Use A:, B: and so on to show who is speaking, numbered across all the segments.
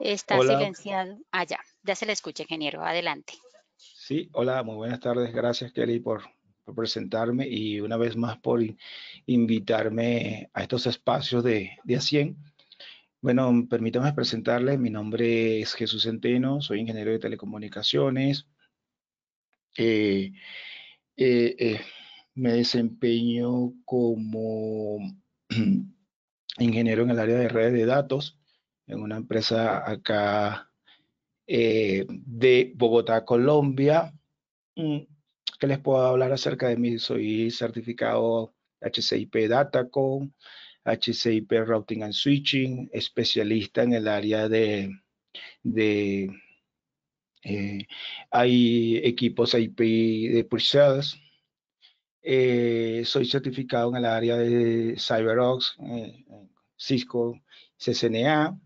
A: Está silenciado allá. Ah, ya se le escucha, ingeniero. Adelante.
B: Sí, hola, muy buenas tardes. Gracias, Kelly, por, presentarme y una vez más por invitarme a estos espacios de, de Bueno, permítame presentarle. Mi nombre es Jesús Centeno, soy ingeniero de telecomunicaciones. Eh, eh, eh, me desempeño como ingeniero en el área de redes de datos en una empresa acá eh, de Bogotá, Colombia. Mm, ¿Qué les puedo hablar acerca de mí? Soy certificado HCIP Datacom, HCIP Routing and Switching, especialista en el área de, de eh, hay equipos IP de pulsadas. Eh, soy certificado en el área de CyberOx, Cisco, CCNA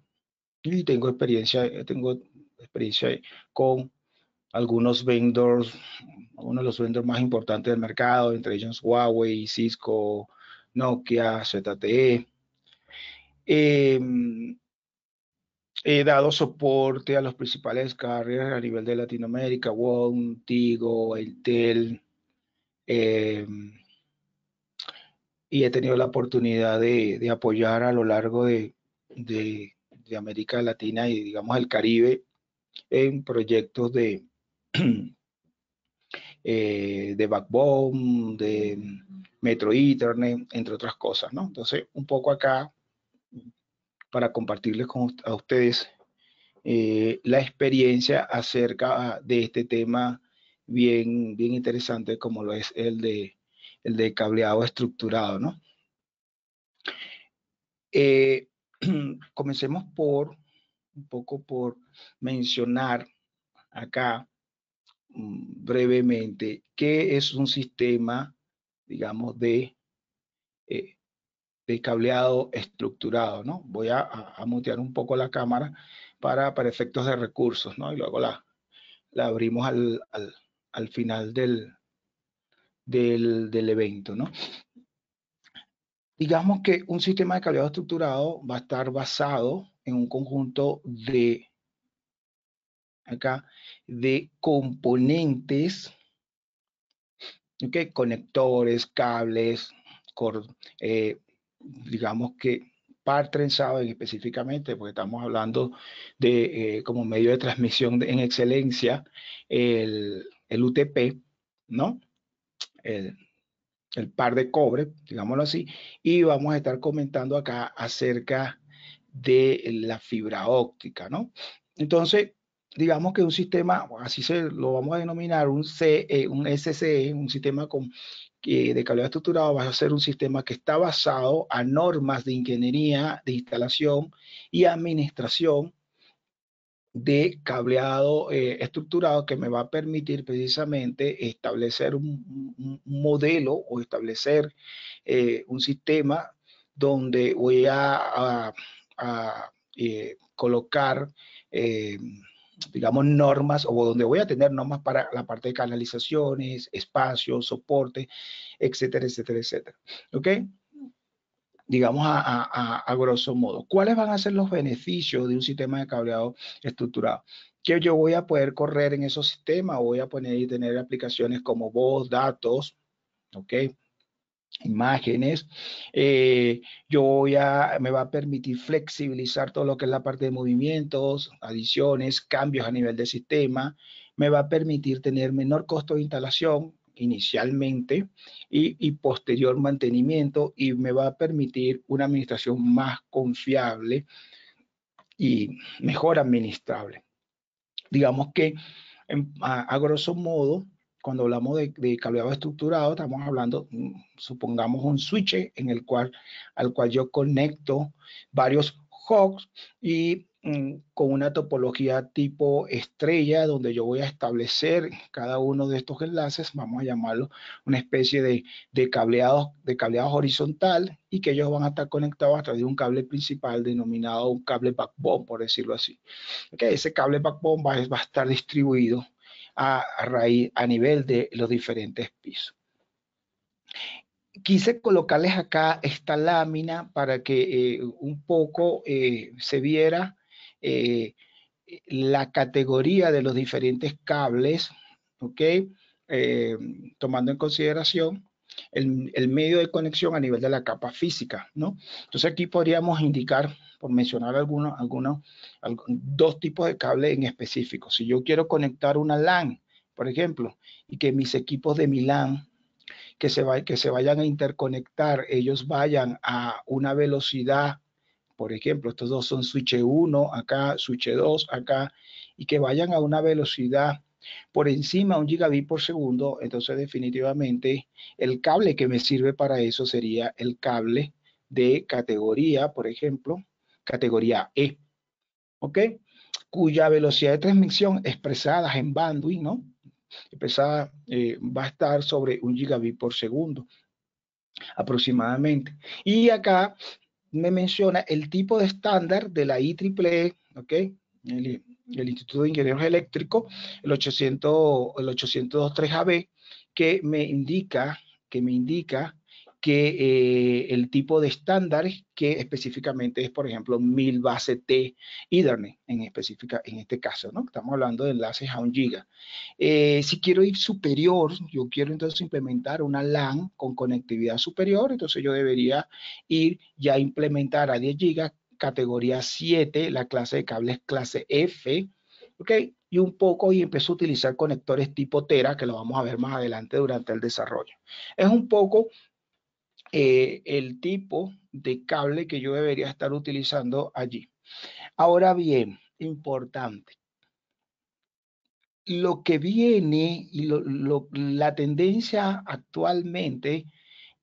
B: y tengo experiencia, eh, tengo experiencia con algunos vendors, uno de los vendors más importantes del mercado, entre ellos Huawei, Cisco, Nokia, ZTE. Em, he dado soporte a los principales carriers a nivel de Latinoamérica, WOM, Tigo, Intel, em, y he tenido la oportunidad de, apoyar a lo largo de de América Latina y, digamos, el Caribe en proyectos de, eh, de Backbone, de Metro internet entre otras cosas, ¿no? Entonces, un poco acá, para compartirles con, a ustedes eh, la experiencia acerca de este tema bien, bien interesante como lo es el de, el de cableado estructurado, ¿no? Eh, comencemos por un poco por mencionar acá mm, brevemente qué es un sistema, digamos, de, eh, de cableado estructurado, ¿no? Voy a, mutear un poco la cámara para, efectos de recursos, ¿no? Y luego la, la abrimos al, final del, del, del evento, ¿no? Digamos que un sistema de cableado estructurado va a estar basado en un conjunto de, acá, de componentes, conectores, cables, eh, digamos que par trenzado específicamente, porque estamos hablando de eh, como medio de transmisión en excelencia, el, el UTP, ¿no? El el par de cobre, digámoslo así, y vamos a estar comentando acá acerca de la fibra óptica, ¿no? Entonces, digamos que un sistema, así se lo vamos a denominar, un, eh, un SCE, un sistema con, eh, de calidad estructurado va a ser un sistema que está basado a normas de ingeniería, de instalación y administración de cableado eh, estructurado que me va a permitir precisamente establecer un, modelo o establecer eh, un sistema donde voy a, eh, colocar, digamos, normas o donde voy a tener normas para la parte de canalizaciones, espacios, soporte, etcétera, etcétera, etcétera. ¿Ok? digamos a, grosso modo. ¿Cuáles van a ser los beneficios de un sistema de cableado estructurado? Que yo voy a poder correr en esos sistemas, voy a poner y tener aplicaciones como voz, datos, imágenes, eh, yo voy a, me va a permitir flexibilizar todo lo que es la parte de movimientos, adiciones, cambios a nivel de sistema, me va a permitir tener menor costo de instalación, inicialmente y, posterior mantenimiento y me va a permitir una administración más confiable y mejor administrable. Digamos que a, grosso modo, cuando hablamos de, de, cableado estructurado, estamos hablando, mm, supongamos, un switch en el cual, al cual yo conecto varios hogs y con una topología tipo estrella, donde yo voy a establecer cada uno de estos enlaces, vamos a llamarlo una especie de, de cableado, de cableado horizontal, y que ellos van a estar conectados a través de un cable principal denominado un cable backbone, por decirlo así. que ese cable backbone va, a estar distribuido a, raíz, a nivel de los diferentes pisos quise colocarles acá esta lámina para que eh, un poco eh, se viera eh, la categoría de los diferentes cables, ¿ok? Eh, tomando en consideración el, medio de conexión a nivel de la capa física, ¿no? Entonces aquí podríamos indicar, por mencionar algunos, dos tipos de cables en específico. Si yo quiero conectar una LAN, por ejemplo, y que mis equipos de Milán que se, que se vayan a interconectar, ellos vayan a una velocidad por ejemplo, estos dos son switch 1 acá, switch 2 acá, y que vayan a una velocidad por encima de un gigabit por segundo, entonces definitivamente el cable que me sirve para eso sería el cable de categoría, por ejemplo, categoría E, ¿ok? Cuya velocidad de transmisión expresada en bandwidth, ¿no? Expresada eh, va a estar sobre un gigabit por segundo aproximadamente. Y acá me menciona el tipo de estándar de la IEEE, e, ¿ok? El, Instituto de Ingenieros Eléctricos, el, 800, el 802.3 AB, que me indica, que me indica que eh, el tipo de estándares que específicamente es, por ejemplo, 1000 base T Ethernet en, específica, en este caso, ¿no? Estamos hablando de enlaces a un giga. Eh, si quiero ir superior, yo quiero entonces implementar una LAN con conectividad superior, entonces yo debería ir ya a implementar a 10 gigas categoría 7, la clase de cables clase F, ¿ok? y un poco y empezó a utilizar conectores tipo Tera, que lo vamos a ver más adelante durante el desarrollo. Es un poco eh, el tipo de cable que yo debería estar utilizando allí. Ahora bien, importante, lo que viene y la tendencia actualmente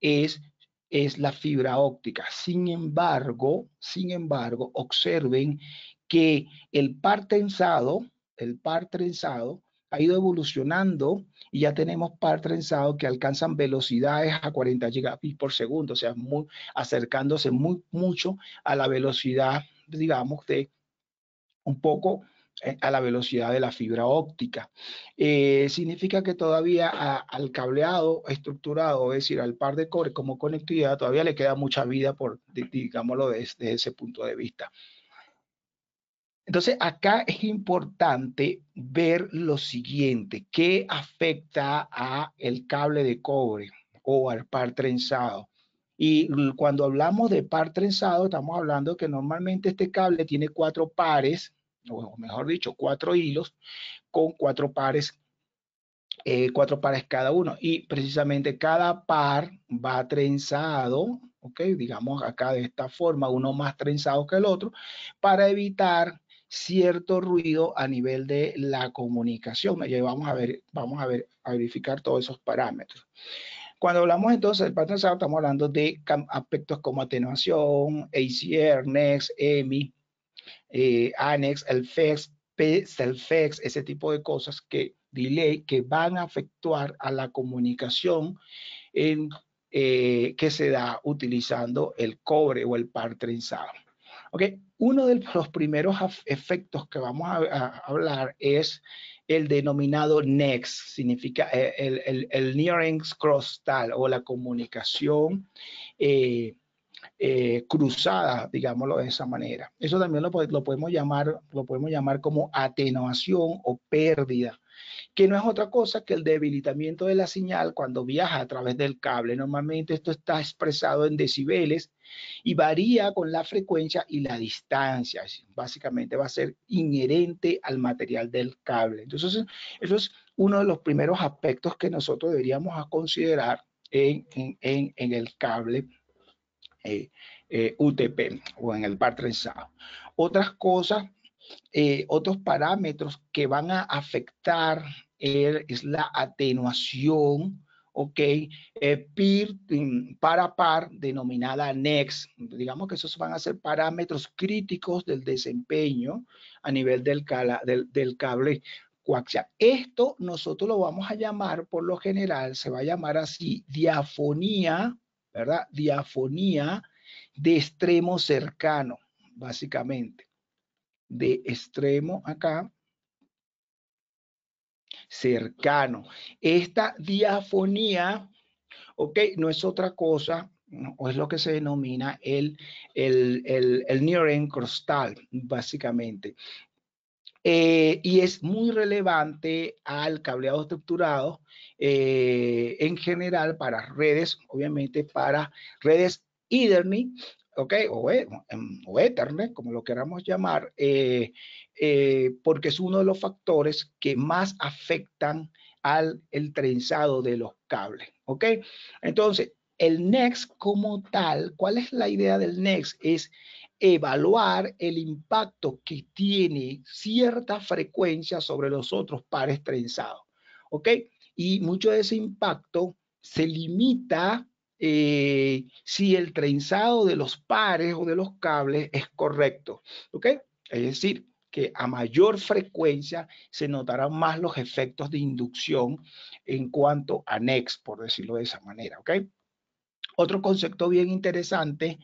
B: es, es la fibra óptica. Sin embargo, sin embargo, observen que el par trenzado, el par trenzado ha ido evolucionando y ya tenemos par trenzado que alcanzan velocidades a 40 gigabits por segundo, o sea, acercándose muy mucho a la velocidad, digamos, de un poco eh, a la velocidad de la fibra óptica. Eh, significa que todavía al cableado estructurado, es decir, al par de cores como conectividad, todavía le queda mucha vida por, digámoslo, desde ese punto de vista. Entonces, acá es importante ver lo siguiente, ¿qué afecta a el cable de cobre o al par trenzado? Y cuando hablamos de par trenzado, estamos hablando que normalmente este cable tiene cuatro pares, o mejor dicho, cuatro hilos con cuatro pares, eh, cuatro pares cada uno. Y precisamente cada par va trenzado, ¿ok? Digamos acá de esta forma, uno más trenzado que el otro, para evitar cierto ruido a nivel de la comunicación. vamos a ver, vamos a ver, a verificar todos esos parámetros. Cuando hablamos entonces del patrón estamos hablando de aspectos como atenuación, ACR, NEX, EMI, eh, ANEX, el FEX, selfex e ese tipo de cosas que delay, que van a afectar a la comunicación eh, que se da utilizando el cobre o el par trenzado. Uno de los primeros efectos que vamos a, hablar es el denominado NEXT, significa eh, el, el, el Nearings Cross Tal o la comunicación eh, eh, cruzada, digámoslo de esa manera. Eso también lo, podemos llamar, lo podemos llamar como atenuación o pérdida que no es otra cosa que el debilitamiento de la señal cuando viaja a través del cable. Normalmente esto está expresado en decibeles y varía con la frecuencia y la distancia. Básicamente va a ser inherente al material del cable. Entonces, eso es uno de los primeros aspectos que nosotros deberíamos considerar en, el cable. Eh, eh, UTP o en el par trenzado. Otras cosas eh, otros parámetros que van a afectar eh, es la atenuación, ¿ok? Eh, para par, denominada NEXT. Digamos que esos van a ser parámetros críticos del desempeño a nivel del, del, del cable coaxial. Esto nosotros lo vamos a llamar, por lo general, se va a llamar así, diafonía, ¿verdad? Diafonía de extremo cercano, básicamente de extremo acá, cercano. Esta diafonía, ok, no es otra cosa, o es lo que se denomina el, el, el, el básicamente. Eh, y es muy relevante al cableado estructurado eh, en general para redes, obviamente para redes Ethernet ¿ok? O, e, em, o Ethernet, como lo queramos llamar, eh, eh, porque es uno de los factores que más afectan al el trenzado de los cables, ¿ok? Entonces, el NEXT como tal, ¿cuál es la idea del NEXT? Es evaluar el impacto que tiene cierta frecuencia sobre los otros pares trenzados, ¿ok? Y mucho de ese impacto se limita eh, si el trenzado de los pares o de los cables es correcto. ¿Ok? Es decir, que a mayor frecuencia se notarán más los efectos de inducción en cuanto a NEX, por decirlo de esa manera. ¿Ok? Otro concepto bien interesante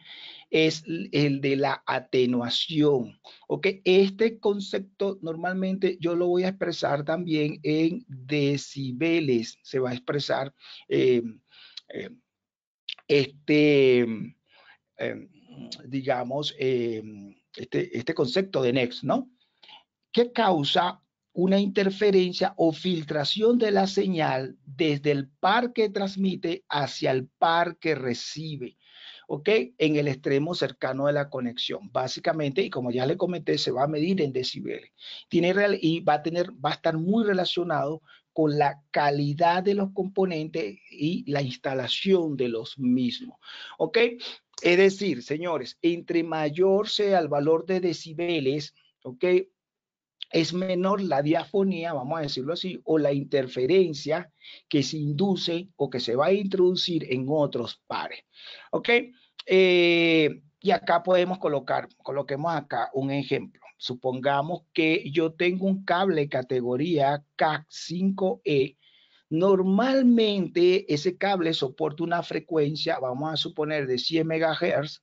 B: es el de la atenuación. ¿ok? Este concepto normalmente yo lo voy a expresar también en decibeles. Se va a expresar eh, eh este, mm, em, digamos, em, este, este concepto de Next, ¿no? Que causa una interferencia o filtración de la señal desde el par que transmite hacia el par que recibe, ¿ok? En el extremo cercano de la conexión, básicamente, y como ya le comenté, se va a medir en decibeles. Tiene real, y va a tener, va a estar muy relacionado con la calidad de los componentes y la instalación de los mismos. ¿Ok? Es decir, señores, entre mayor sea el valor de decibeles, ¿ok? Es menor la diafonía, vamos a decirlo así, o la interferencia que se induce o que se va a introducir en otros pares. ¿Ok? Eh, y acá podemos colocar, coloquemos acá un ejemplo. Supongamos que yo tengo un cable categoría CAC5E. Normalmente ese cable soporta una frecuencia, vamos a suponer, de 100 MHz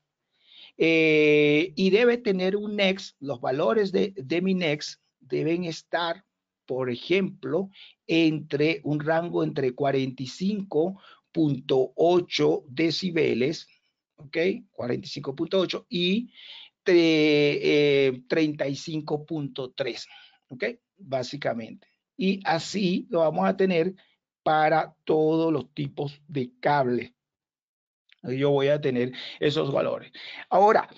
B: eh, y debe tener un NEX, Los valores de, de mi NEX deben estar, por ejemplo, entre un rango entre 45.8 decibeles, ¿ok? 45.8 y 35.3, eh, ¿ok? Básicamente. Y así lo vamos a tener para todos los tipos de cable. Yo voy a tener esos valores. Ahora,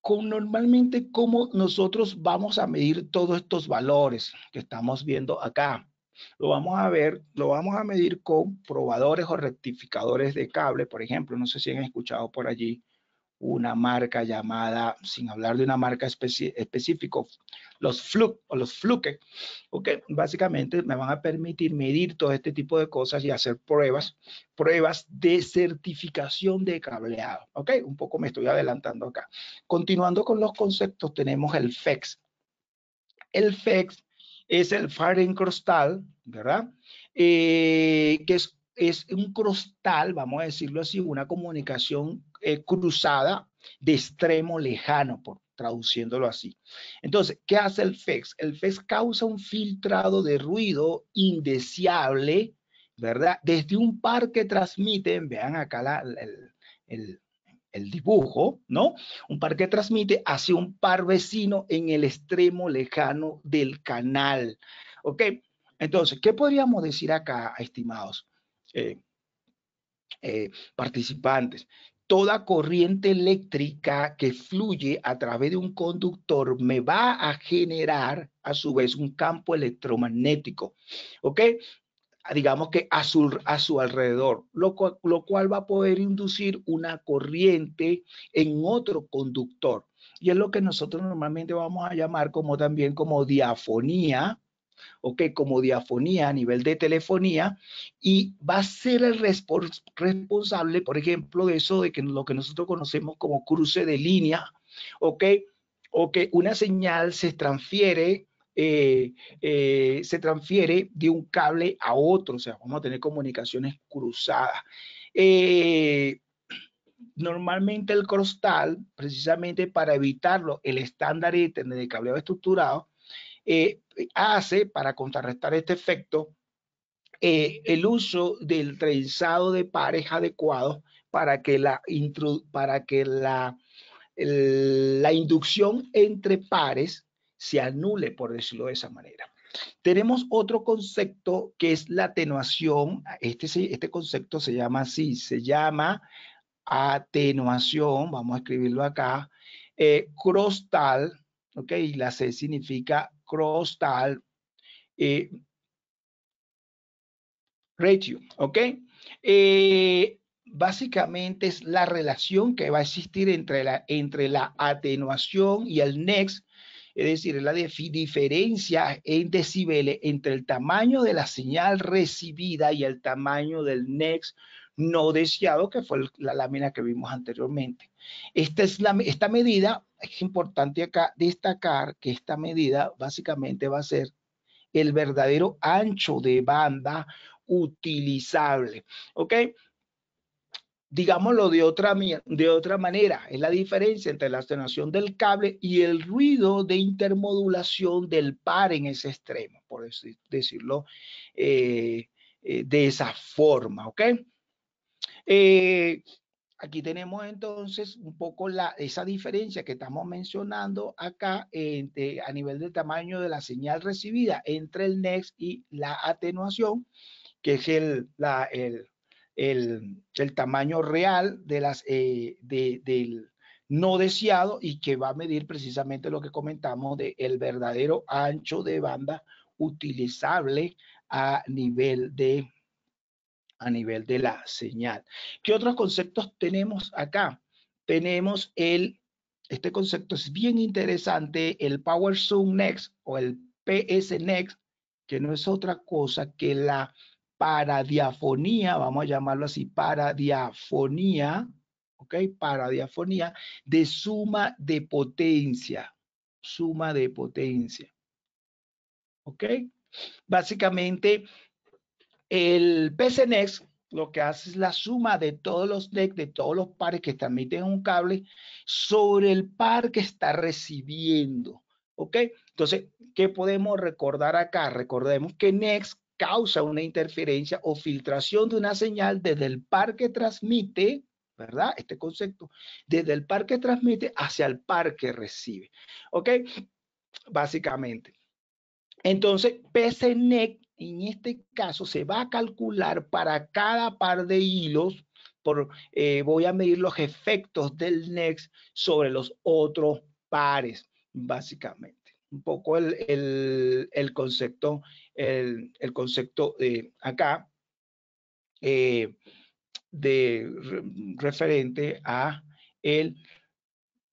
B: con normalmente cómo nosotros vamos a medir todos estos valores que estamos viendo acá. Lo vamos a ver, lo vamos a medir con probadores o rectificadores de cable, por ejemplo, no sé si han escuchado por allí una marca llamada, sin hablar de una marca específica, los flux o los fluke, que básicamente me van a permitir medir todo este tipo de cosas y hacer pruebas, pruebas de certificación de cableado, ¿ok? Un poco me estoy adelantando acá. Continuando con los conceptos, tenemos el FEX. El FEX es el Fire Crystal, ¿verdad? Eh, que es es un crostal, vamos a decirlo así, una comunicación eh, cruzada de extremo lejano, por traduciéndolo así. Entonces, ¿qué hace el FEX? El FEX causa un filtrado de ruido indeseable, ¿verdad? Desde un par que transmite, vean acá el, el dibujo, ¿no? Un par que transmite hacia un par vecino en el extremo lejano del canal, ¿ok? Entonces, ¿qué podríamos decir acá, estimados? Eh, eh, participantes. Toda corriente eléctrica que fluye a través de un conductor me va a generar a su vez un campo electromagnético, ¿ok? digamos que a su, a su alrededor, lo, lo cual va a poder inducir una corriente en otro conductor. Y es lo que nosotros normalmente vamos a llamar como también como diafonía como diafonía a nivel de telefonía y va a ser el responsable, por ejemplo, de eso de que lo que nosotros conocemos como cruce de línea, ¿ok? O que una señal se transfiere eh, eh, se transfiere de un cable a otro, o sea, vamos a tener comunicaciones cruzadas. Eh, normalmente el crostal, precisamente para evitarlo, el estándar de cableado estructurado, hace para contrarrestar este efecto eh, el uso del trenzado de pares adecuado para que la, para que la, la inducción entre pares se anule, por decirlo de esa manera. Tenemos otro concepto que es la atenuación. Este, este concepto se llama así, se llama atenuación, vamos a escribirlo acá, eh, crostal, ¿ok? Y la C significa cross eh, ratio, ¿ok? Eh, básicamente es la relación que va a existir entre la, entre la atenuación y el next, es decir, la diferencia en decibeles entre el tamaño de la señal recibida y el tamaño del next no deseado, que fue la lámina que vimos anteriormente. Esta, es esta medida, es importante acá destacar que esta medida básicamente va a ser el verdadero ancho de banda utilizable. ¿Ok? digámoslo de otra, de otra manera, es la diferencia entre la acenación del cable y el ruido de intermodulación del par en ese extremo, por decirlo eh, eh, de esa forma, ¿ok? Eh, aquí tenemos entonces un poco esa diferencia que estamos mencionando acá a nivel del tamaño de la señal recibida entre el next y la atenuación, que es el, tamaño real de las, eh, del no deseado y que va a medir precisamente lo que comentamos del verdadero ancho de banda utilizable a nivel de a nivel de la señal. ¿Qué otros conceptos tenemos acá? Tenemos el, este concepto es bien interesante, el Power Zoom Next o el PS Next, que no es otra cosa que la paradiafonía, vamos a llamarlo así, paradiafonía, ¿ok? Paradiafonía de suma de potencia, suma de potencia, ¿ok? Básicamente el PCNex lo que hace es la suma de todos los NEX, de todos los pares que transmiten un cable sobre el par que está recibiendo. ¿Ok? Entonces, ¿qué podemos recordar acá? Recordemos que NEX causa una interferencia o filtración de una señal desde el par que transmite, ¿verdad? Este concepto, desde el par que transmite hacia el par que recibe. ¿Ok? Básicamente. Entonces, PCNex, en este caso se va a calcular para cada par de hilos, por, eh, voy a medir los efectos del next sobre los otros pares, básicamente. Un poco el, concepto, el, concepto de acá eh, de referente a el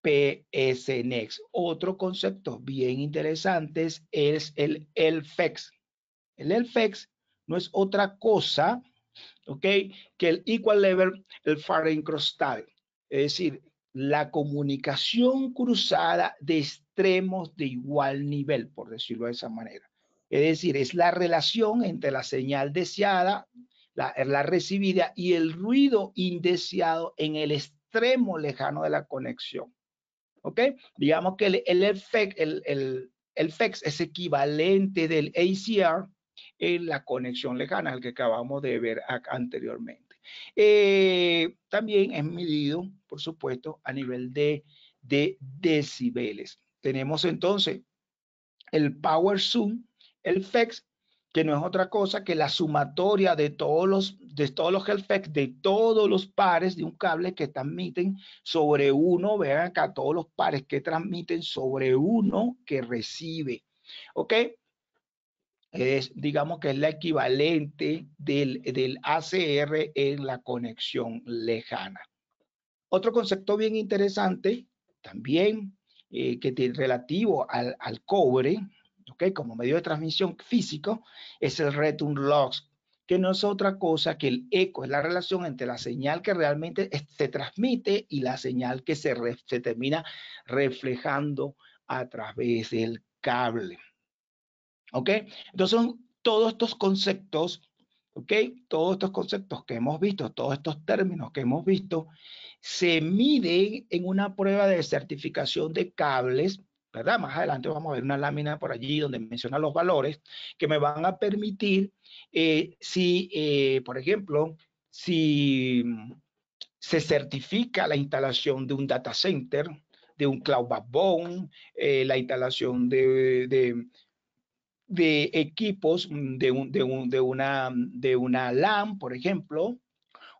B: PSNEX. Otro concepto bien interesante es el, el FEX, el LFEX no es otra cosa, ¿ok? Que el Equal Level, el Far Es decir, la comunicación cruzada de extremos de igual nivel, por decirlo de esa manera. Es decir, es la relación entre la señal deseada, la, recibida y el ruido indeseado en el extremo lejano de la conexión. ¿Ok? Digamos que el, el, es equivalente del ACR, en la conexión lejana, al que acabamos de ver anteriormente. Eh, también es medido, por supuesto, a nivel de, de decibeles. Tenemos entonces el Power Zoom, el FEX, que no es otra cosa que la sumatoria de todos los de todos los de todos los pares de un cable que transmiten sobre uno, vean acá todos los pares que transmiten sobre uno que recibe. ¿Ok? es, digamos, que es la equivalente del, ACR en la conexión lejana. Otro concepto bien interesante, también eh, que tiene relativo al, cobre, como medio de transmisión físico, es el return loss. que no es otra cosa que el eco, es la relación entre la señal que realmente se transmite y la señal que se, se termina reflejando a través del cable. ¿Ok? Entonces, todos estos conceptos, ¿ok? Todos estos conceptos que hemos visto, todos estos términos que hemos visto, se miden en una prueba de certificación de cables, ¿verdad? Más adelante vamos a ver una lámina por allí donde menciona los valores que me van a permitir eh, si, eh, por ejemplo, si mm, se certifica la instalación de un data center, de un cloud backbone, eh, la instalación de, de equipos mm, de, de, de, una, mm, de una LAN, por ejemplo,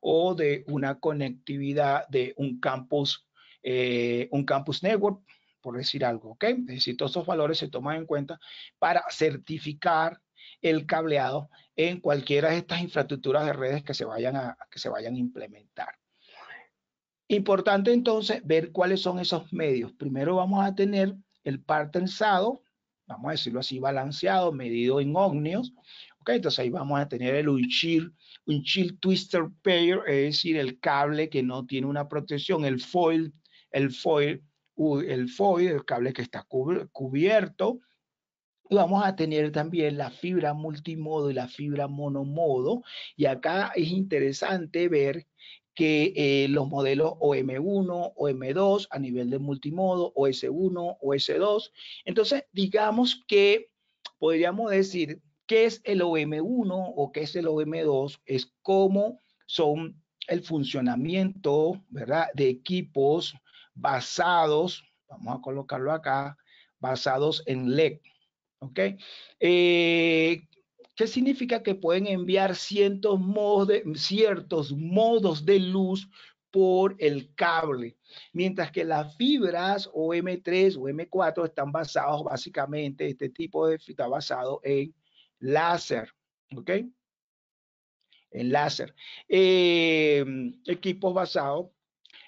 B: o de una conectividad de un campus, eh, un campus network, por decir algo, ¿ok? Es esos valores se toman en cuenta para certificar el cableado en cualquiera de estas infraestructuras de redes que se vayan a, que se vayan a implementar. Importante entonces ver cuáles son esos medios. Primero vamos a tener el partensado, vamos a decirlo así, balanceado, medido en ohmios. Ok, entonces ahí vamos a tener el Unchill, chill Twister Pair, es decir, el cable que no tiene una protección, el foil, el foil, el foil, el cable que está cubierto. Y vamos a tener también la fibra multimodo y la fibra monomodo. Y acá es interesante ver que eh, los modelos OM1, OM2 a nivel de multimodo, OS1, OS2. Entonces, digamos que podríamos decir qué es el OM1 o qué es el OM2, es cómo son el funcionamiento ¿verdad? de equipos basados, vamos a colocarlo acá, basados en LED. ¿Ok? Eh, ¿Qué significa que pueden enviar ciertos modos de, ciertos modos de luz por el cable, mientras que las fibras o M3 o M4 están basados básicamente, este tipo de está basado en láser, ¿ok? En láser. Em, equipos basados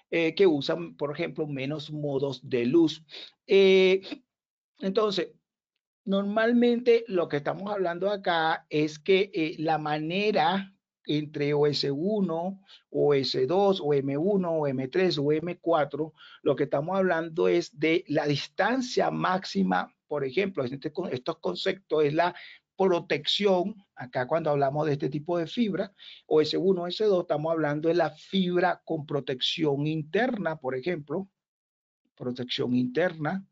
B: eh, que usan, por ejemplo, menos modos de luz. Eh, entonces, Normalmente lo que estamos hablando acá es que eh, la manera entre OS1, OS2, om 1 om 3 o M4, lo que estamos hablando es de la distancia máxima, por ejemplo, este estos conceptos es la protección, acá cuando hablamos de este tipo de fibra, OS1, OS2, estamos hablando de la fibra con protección interna, por ejemplo, protección interna,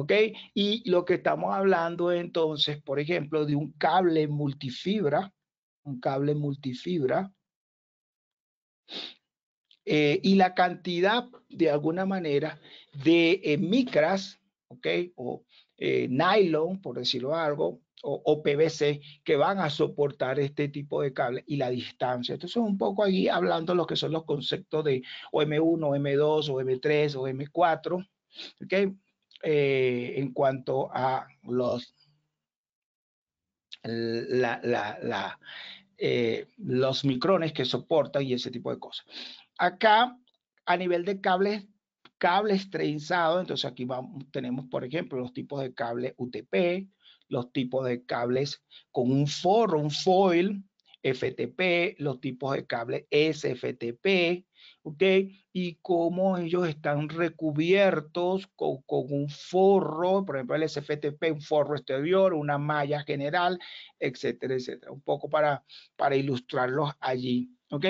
B: ¿ok? Y lo que estamos hablando entonces, por ejemplo, de un cable multifibra, un cable multifibra, eh, y la cantidad, de alguna manera, de eh, micras, ¿ok? O eh, nylon, por decirlo algo, o, PVC, que van a soportar este tipo de cable y la distancia. Entonces, un poco ahí hablando lo que son los conceptos de OM1, OM2, OM3, OM4, okay. Eh, en cuanto a los, eh, los micrones que soporta y ese tipo de cosas. Acá, a nivel de cables, cables trenzados, entonces aquí tenemos, por ejemplo, los tipos de cables UTP, los tipos de cables con un forro, un foil, FTP, los tipos de cables SFTP, ¿ok? Y cómo ellos están recubiertos con, un forro, por ejemplo, el SFTP, un forro exterior, una malla general, etcétera, etcétera. Un poco para, para ilustrarlos allí, ¿ok?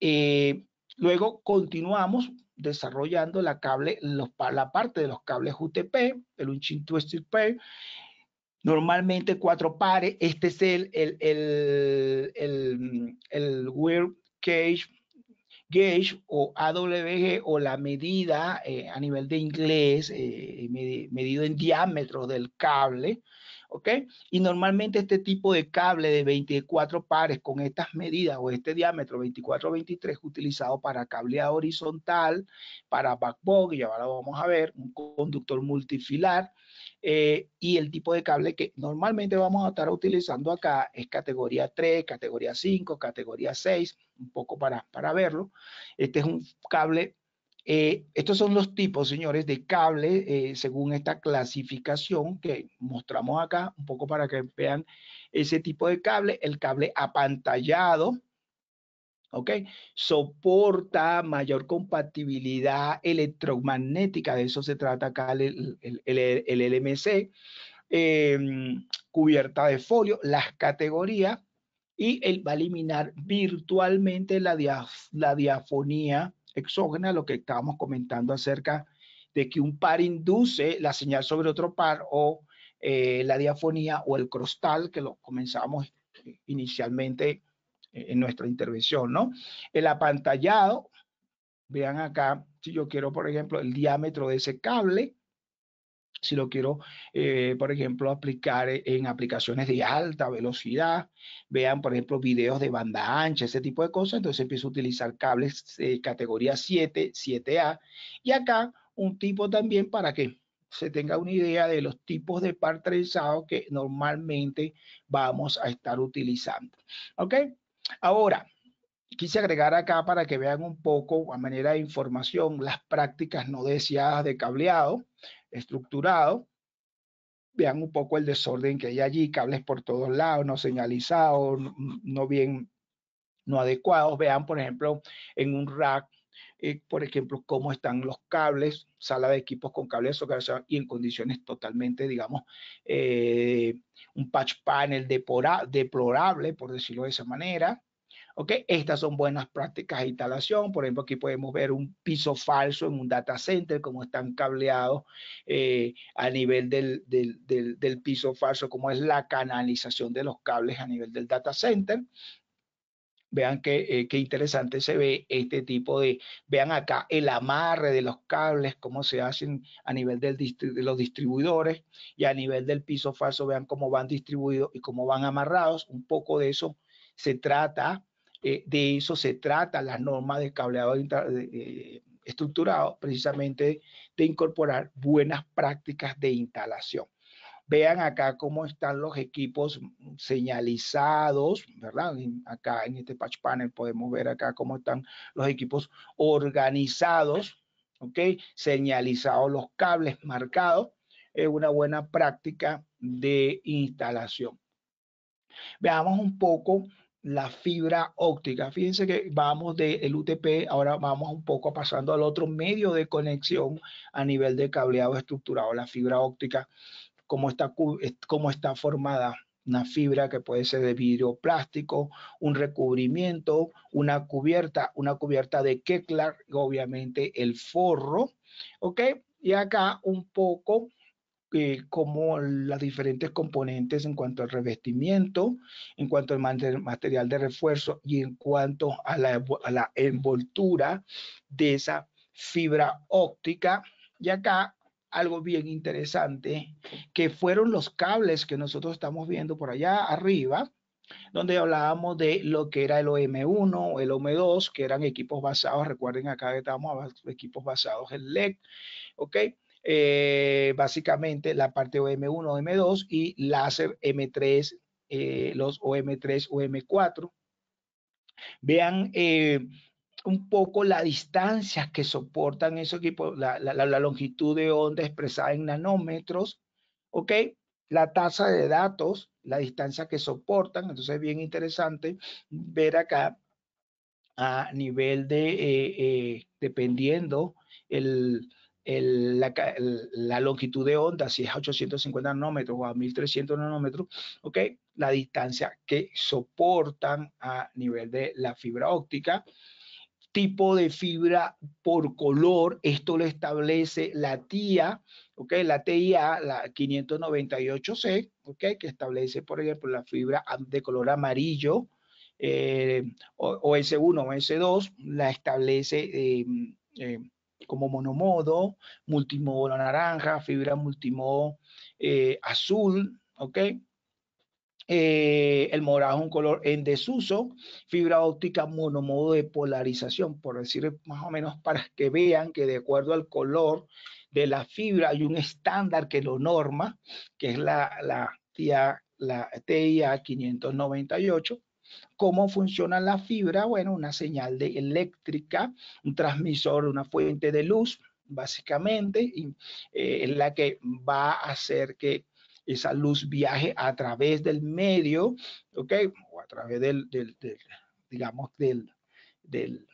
B: Eh, luego continuamos desarrollando la, cable, la parte de los cables UTP, el Unchained Twisted Pair, normalmente cuatro pares. Este es el, el, el, el, cage Gauge o AWG o la medida eh, a nivel de inglés, eh, medido en diámetro del cable, ¿ok? Y normalmente este tipo de cable de 24 pares con estas medidas o este diámetro 24-23 utilizado para cableado horizontal, para backbone, y ahora vamos a ver, un conductor multifilar, eh, y el tipo de cable que normalmente vamos a estar utilizando acá es categoría 3, categoría 5, categoría 6, un poco para, para verlo. Este es un cable, eh, estos son los tipos, señores, de cable eh, según esta clasificación que mostramos acá, un poco para que vean ese tipo de cable, el cable apantallado, ¿ok? Soporta mayor compatibilidad electromagnética, de eso se trata acá el, LMC, em, cubierta de folio, las categorías, y él va a eliminar virtualmente la, la diafonía exógena, lo que estábamos comentando acerca de que un par induce la señal sobre otro par o eh, la diafonía o el crostal, que lo comenzamos eh, inicialmente en nuestra intervención, ¿no? El apantallado, vean acá, si yo quiero, por ejemplo, el diámetro de ese cable, si lo quiero, eh, por ejemplo, aplicar e, en aplicaciones de alta velocidad, vean, por ejemplo, videos de banda ancha, ese tipo de cosas, entonces empiezo a utilizar cables eh, categoría 7, 7A, y acá un tipo también para que se tenga una idea de los tipos de trenzado que normalmente vamos a estar utilizando. ¿Ok? Ahora, quise agregar acá para que vean un poco a manera de información las prácticas no deseadas de cableado estructurado. Vean un poco el desorden que hay allí, cables por todos lados, no señalizados, no bien, no adecuados. Vean, por ejemplo, en un rack eh, por ejemplo, cómo están los cables, sala de equipos con cables o y en condiciones totalmente, digamos, eh, un patch panel deplorable, por decirlo de esa manera. Okay, Estas son buenas prácticas de instalación. Por ejemplo, aquí podemos ver un piso falso en un data center, cómo están cableados eh, a nivel del, del piso falso, cómo es la canalización de los cables a nivel del data center. Vean eh, qué, interesante se ve este tipo de, vean acá el amarre de los cables, cómo se hacen a nivel de los distribuidores y a nivel del piso falso, vean cómo van distribuidos y cómo van amarrados. Un poco de eso se trata, eh, de eso se trata las normas de cableado eh, estructurado, precisamente de incorporar buenas prácticas de instalación. Vean acá cómo están los equipos señalizados, ¿verdad? Acá en este patch panel podemos ver acá cómo están los equipos organizados, ¿ok? Señalizados los cables marcados. Es una buena práctica de instalación. Veamos un poco la fibra óptica. Fíjense que vamos del UTP, ahora vamos un poco pasando al otro medio de conexión a nivel de cableado estructurado, la fibra óptica, cómo está, está formada una fibra que puede ser de vidrio plástico, un recubrimiento, una cubierta, una cubierta de y obviamente el forro, ¿ok? Y acá un poco eh, como las diferentes componentes en cuanto al revestimiento, en cuanto al material de refuerzo y en cuanto a la, a la envoltura de esa fibra óptica. Y acá algo bien interesante, que fueron los cables que nosotros estamos viendo por allá arriba, donde hablábamos de lo que era el OM1, o el OM2, que eran equipos basados, recuerden acá que a equipos basados en LED, ¿ok? Eh, básicamente la parte OM1, OM2 y láser M3, eh, los OM3, OM4. Vean eh, un poco la distancia que soportan esos equipos, la, longitud de onda expresada en nanómetros, okay La tasa de datos, la distancia que soportan, entonces es bien interesante ver acá a nivel de, eh, eh, dependiendo el, la, longitud de onda, si es a 850 nanómetros o a 1300 nanómetros, okay La distancia que soportan a nivel de la fibra óptica, tipo de fibra por color. Esto lo establece la TIA, ¿ok? La TIA, la 598C, ¿ok? Que establece, por ejemplo, la fibra de color amarillo, eh, o S1 o S2, la establece eh, eh, como monomodo, multimodo naranja, fibra multimodo eh, azul, ¿ok? Eh, el morado es un color en desuso, fibra óptica monomodo de polarización, por decir más o menos para que vean que de acuerdo al color de la fibra hay un estándar que lo norma, que es la, TIA, 598. ¿Cómo funciona la fibra? Bueno, una señal eléctrica, un transmisor, una fuente de luz, básicamente, y, eh, es la que va a hacer que esa luz viaje a través del medio, ¿ok? O a través del, del, del digamos, del, del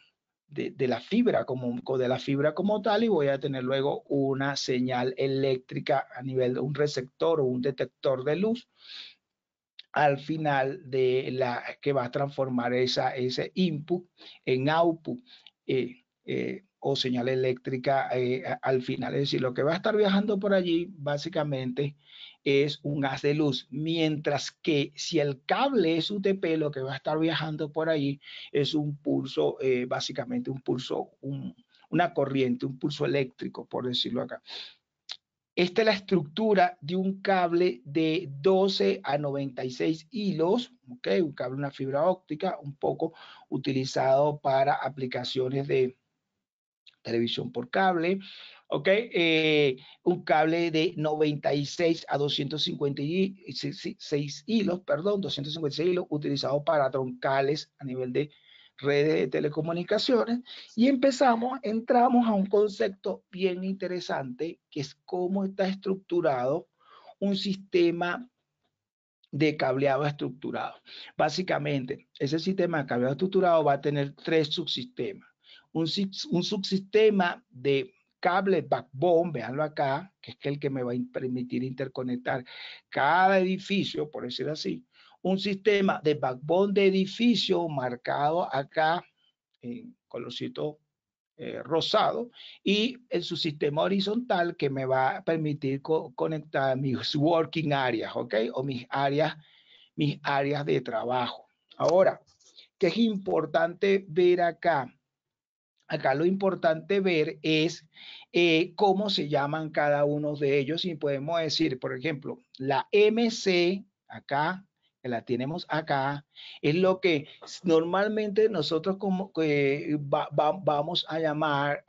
B: de, la fibra como de la fibra como tal y voy a tener luego una señal eléctrica a nivel de un receptor o un detector de luz al final de la que va a transformar esa, ese input en output eh, eh, o señal eléctrica eh, al final. Es decir, lo que va a estar viajando por allí básicamente es un gas de luz, mientras que si el cable es UTP, lo que va a estar viajando por ahí es un pulso, eh, básicamente un pulso, una corriente, un pulso eléctrico, por decirlo acá. Esta es la estructura de un cable de 12 a 96 hilos, okay, un cable, una fibra óptica, un poco utilizado para aplicaciones de televisión por cable, ¿ok? Eh, un cable de 96 a 256 hilos, perdón, 256 hilos utilizados para troncales a nivel de redes de telecomunicaciones y empezamos, entramos a un concepto bien interesante que es cómo está estructurado un sistema de cableado estructurado. Básicamente, ese sistema de cableado estructurado va a tener tres subsistemas. un subsistema de cable backbone, veanlo acá, que es el que me va a permitir interconectar cada edificio, por decir así, un sistema de backbone de edificio marcado acá en colorcito eh, rosado y en su sistema horizontal que me va a permitir conectar mis working areas, ¿ok? O mis áreas, mis áreas de trabajo. Ahora, que es importante ver acá Acá lo importante ver es eh, cómo se llaman cada uno de ellos y podemos decir, por ejemplo, la MC, acá, que la tenemos acá, es lo que normalmente nosotros como, vamos a llamar,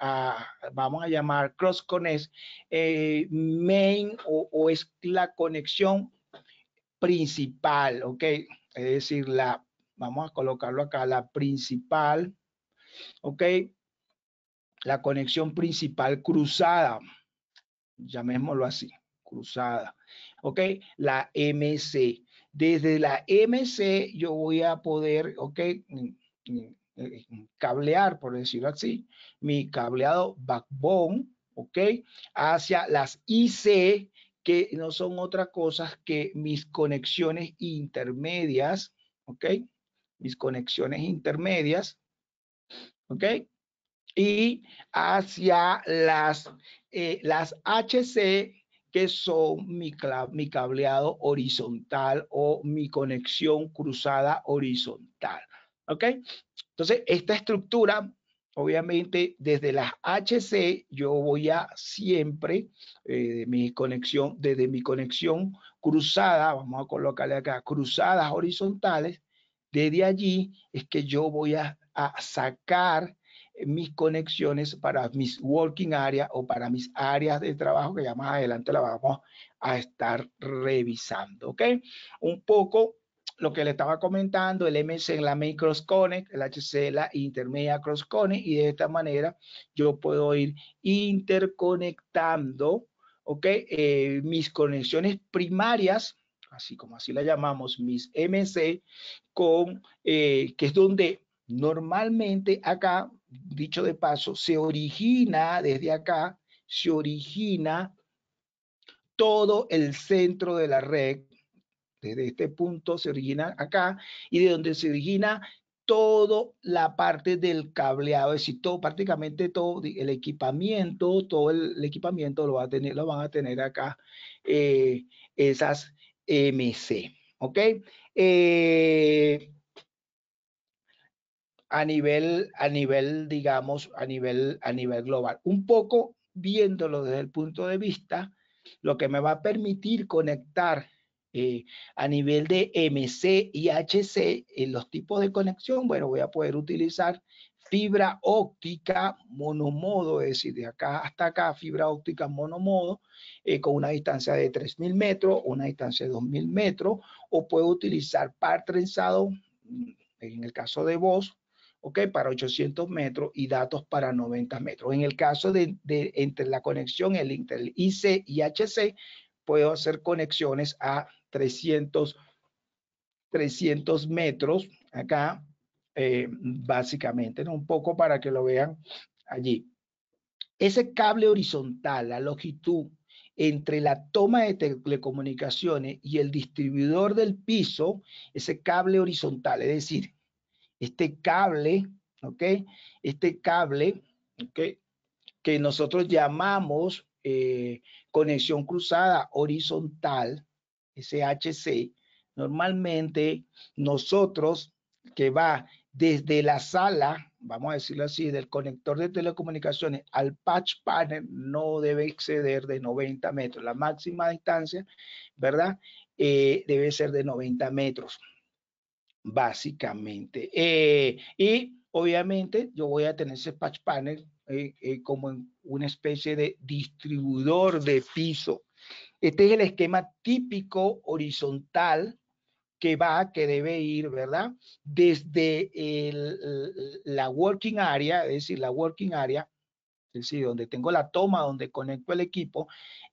B: vamos a llamar cross connect eh, main o, o es la conexión principal, ¿ok? Es decir, la, vamos a colocarlo acá, la principal, ¿ok? la conexión principal cruzada, llamémoslo así, cruzada, ¿ok? La MC. Desde la MC yo voy a poder, ¿ok? Mm, mm, eh, cablear, por decirlo así, mi cableado backbone, ¿ok? Hacia las IC, que no son otras cosas que mis conexiones intermedias, ¿ok? Mis conexiones intermedias, ¿ok? y hacia las, eh, las HC que son mi, mi cableado horizontal o mi conexión cruzada horizontal. ¿Ok? Entonces, esta estructura obviamente desde las HC yo voy a siempre eh, de mi conexión desde mi conexión cruzada vamos a colocarle acá cruzadas horizontales desde allí es que yo voy a, a sacar mis conexiones para mis working area o para mis áreas de trabajo que ya más adelante la vamos a estar revisando, ¿ok? Un poco lo que le estaba comentando, el MC, en la main cross connect, el HC, la intermedia cross connect, y de esta manera yo puedo ir interconectando, ¿ok? Eh, mis conexiones primarias, así como así la llamamos, mis MC, con, eh, que es donde normalmente acá dicho de paso, se origina desde acá, se origina todo el centro de la red, desde este punto se origina acá, y de donde se origina toda la parte del cableado, es decir, prácticamente todo el equipamiento, todo el, equipamiento lo, va a tener, lo van a tener acá eh, esas MC, ¿ok? Eh, a nivel, a nivel, digamos, a nivel, a nivel global. Un poco viéndolo desde el punto de vista, lo que me va a permitir conectar eh, a nivel de MC y HC en eh, los tipos de conexión, bueno, voy a poder utilizar fibra óptica monomodo, es decir, de acá hasta acá, fibra óptica monomodo, eh, con una distancia de 3.000 metros, una distancia de 2.000 metros, o puedo utilizar par trenzado, en el caso de voz, ¿ok? Para 800 metros y datos para 90 metros. En el caso de, entre la conexión el, Intel IC y HC, puedo hacer conexiones a 300, 300 metros acá, eh, básicamente, un poco para que lo vean allí. Ese cable horizontal, la longitud entre la toma de telecomunicaciones y el distribuidor del piso, ese cable horizontal, es decir, este cable, ¿ok? Este cable, ¿ok? Que nosotros llamamos eh, conexión cruzada horizontal, SHC, normalmente nosotros que va desde la sala, vamos a decirlo así, del conector de telecomunicaciones al patch panel no debe exceder de 90 metros. La máxima distancia, ¿verdad? Eh, debe ser de 90 metros básicamente. Eh, y obviamente yo voy a tener ese patch panel eh, eh, como una especie de distribuidor de piso. Este es el esquema típico horizontal que va, que debe ir, ¿verdad? Desde la working area, es decir, la working area, Sí, donde tengo la toma, donde conecto el equipo,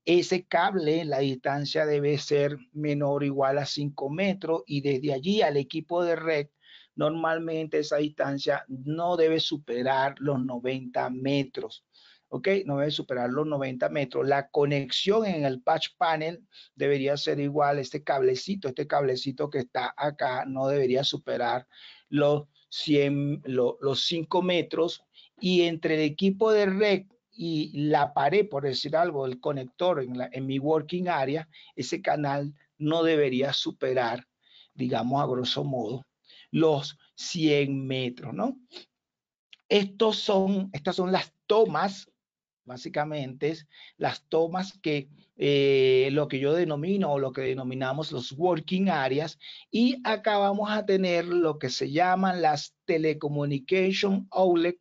B: ese cable, la distancia debe ser menor o igual a 5 metros y desde allí al equipo de red, normalmente esa distancia no debe superar los 90 metros. ¿Ok? No debe superar los 90 metros. La conexión en el patch panel debería ser igual, este cablecito, este cablecito que está acá no debería superar los 100, los 5 metros y entre el equipo de red y la pared, por decir algo, el conector en, mi working area, ese canal no debería superar, digamos a grosso modo, los 100 metros, ¿no? Estos son, estas son las tomas, básicamente, las tomas que eh, lo que yo denomino o lo que denominamos los working areas, y acá vamos a tener lo que se llaman las telecommunication outlet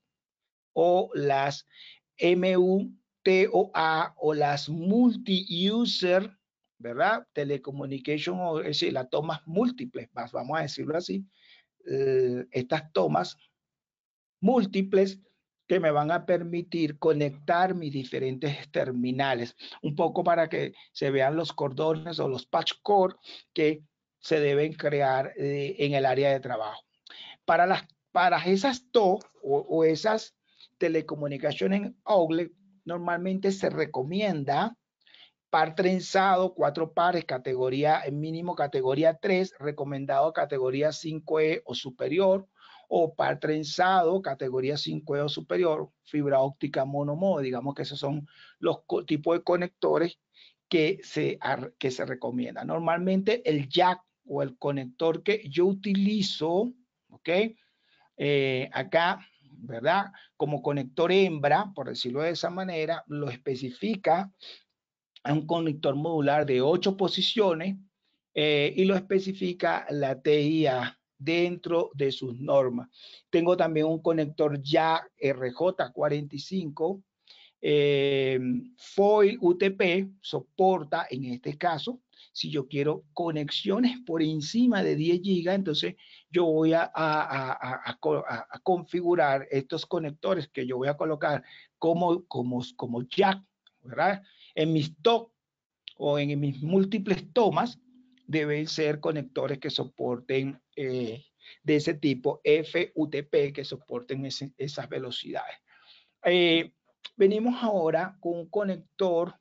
B: o las MUTOA o las multi-user, ¿verdad? Telecommunication, o es decir, las tomas múltiples, más, vamos a decirlo así, eh, estas tomas múltiples que me van a permitir conectar mis diferentes terminales, un poco para que se vean los cordones o los patch core que se deben crear eh, en el área de trabajo. Para, las, para esas TO o esas telecomunicaciones outlet, normalmente se recomienda par trenzado, cuatro pares, categoría mínimo categoría 3, recomendado categoría 5E o superior, o par trenzado, categoría 5E o superior, fibra óptica monomodo. Digamos que esos son los tipos de conectores que se, que se recomienda. Normalmente el jack o el conector que yo utilizo, ¿ok? Eh, acá ¿verdad? Como conector hembra, por decirlo de esa manera, lo especifica a un conector modular de ocho posiciones eh, y lo especifica la TIA dentro de sus normas. Tengo también un conector ya RJ45, eh, FOIL UTP soporta en este caso si yo quiero conexiones por encima de 10 gigas, entonces yo voy a, configurar estos conectores que yo voy a colocar como, como, como jack, ¿verdad? En mis top o en mis múltiples tomas deben ser conectores que soporten eh, de ese tipo FUTP, que soporten esas velocidades. Eh, venimos ahora con un conector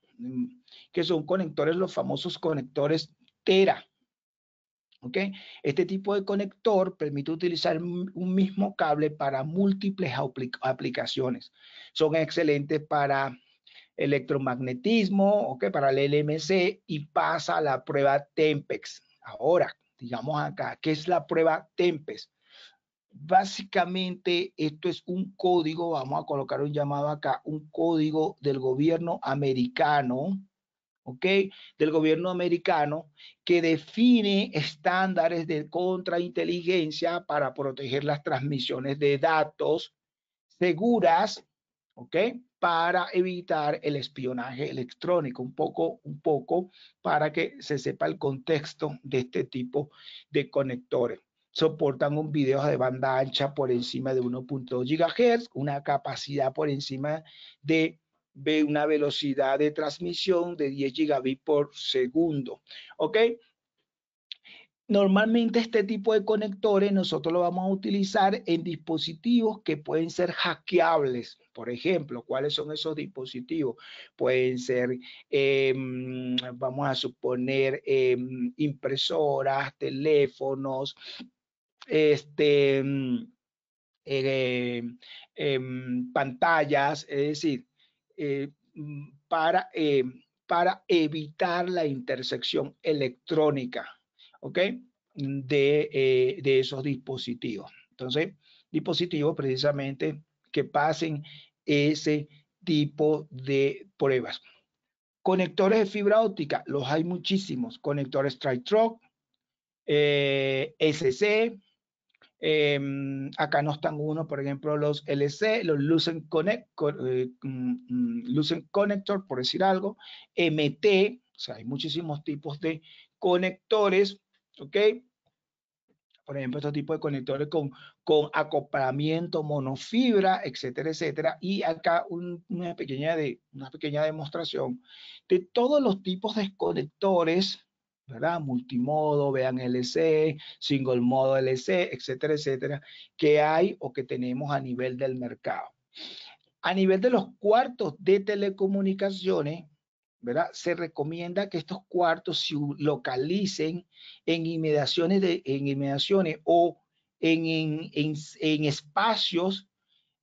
B: que son conectores, los famosos conectores Tera. ¿Ok? Este tipo de conector permite utilizar un mismo cable para múltiples aplicaciones. Son excelentes para electromagnetismo, ¿ok? Para el LMC y pasa la prueba TEMPEX. Ahora, digamos acá, ¿qué es la prueba TEMPEX? Básicamente, esto es un código, vamos a colocar un llamado acá, un código del gobierno americano, ¿ok? Del gobierno americano que define estándares de contrainteligencia para proteger las transmisiones de datos seguras, ¿ok? Para evitar el espionaje electrónico, un poco, un poco, para que se sepa el contexto de este tipo de conectores soportan un video de banda ancha por encima de 1.2 GHz, una capacidad por encima de, una velocidad de transmisión de 10 gigabits por segundo. ¿Ok? Normalmente este tipo de conectores nosotros lo vamos a utilizar en dispositivos que pueden ser hackeables. Por ejemplo, ¿cuáles son esos dispositivos? Pueden ser, em, vamos a suponer, em, impresoras, teléfonos, este, mm, eh, em, em, pantallas, es decir, eh, mm, para, eh, para evitar la intersección electrónica, ¿ok? De, eh, de esos dispositivos. Entonces, dispositivos precisamente que pasen ese tipo de pruebas. Conectores de fibra óptica, los hay muchísimos. Conectores Tri-Truck, eh, SC, Em, acá no están uno, por ejemplo, los LC, los eh, mm, mm, Lucent, Connector, por decir algo, MT, o sea, hay muchísimos tipos de conectores, ¿ok? Por ejemplo, estos tipos de conectores con, con acoplamiento, monofibra, etcétera, etcétera. Y acá una, pequeña de, una pequeña demostración de todos los tipos de conectores ¿verdad? Multimodo, vean LC, single modo LC, etcétera, etcétera, que hay o que tenemos a nivel del mercado. A nivel de los cuartos de telecomunicaciones, ¿verdad? Se recomienda que estos cuartos se localicen en inmediaciones, de, en inmediaciones o en, en, espacios,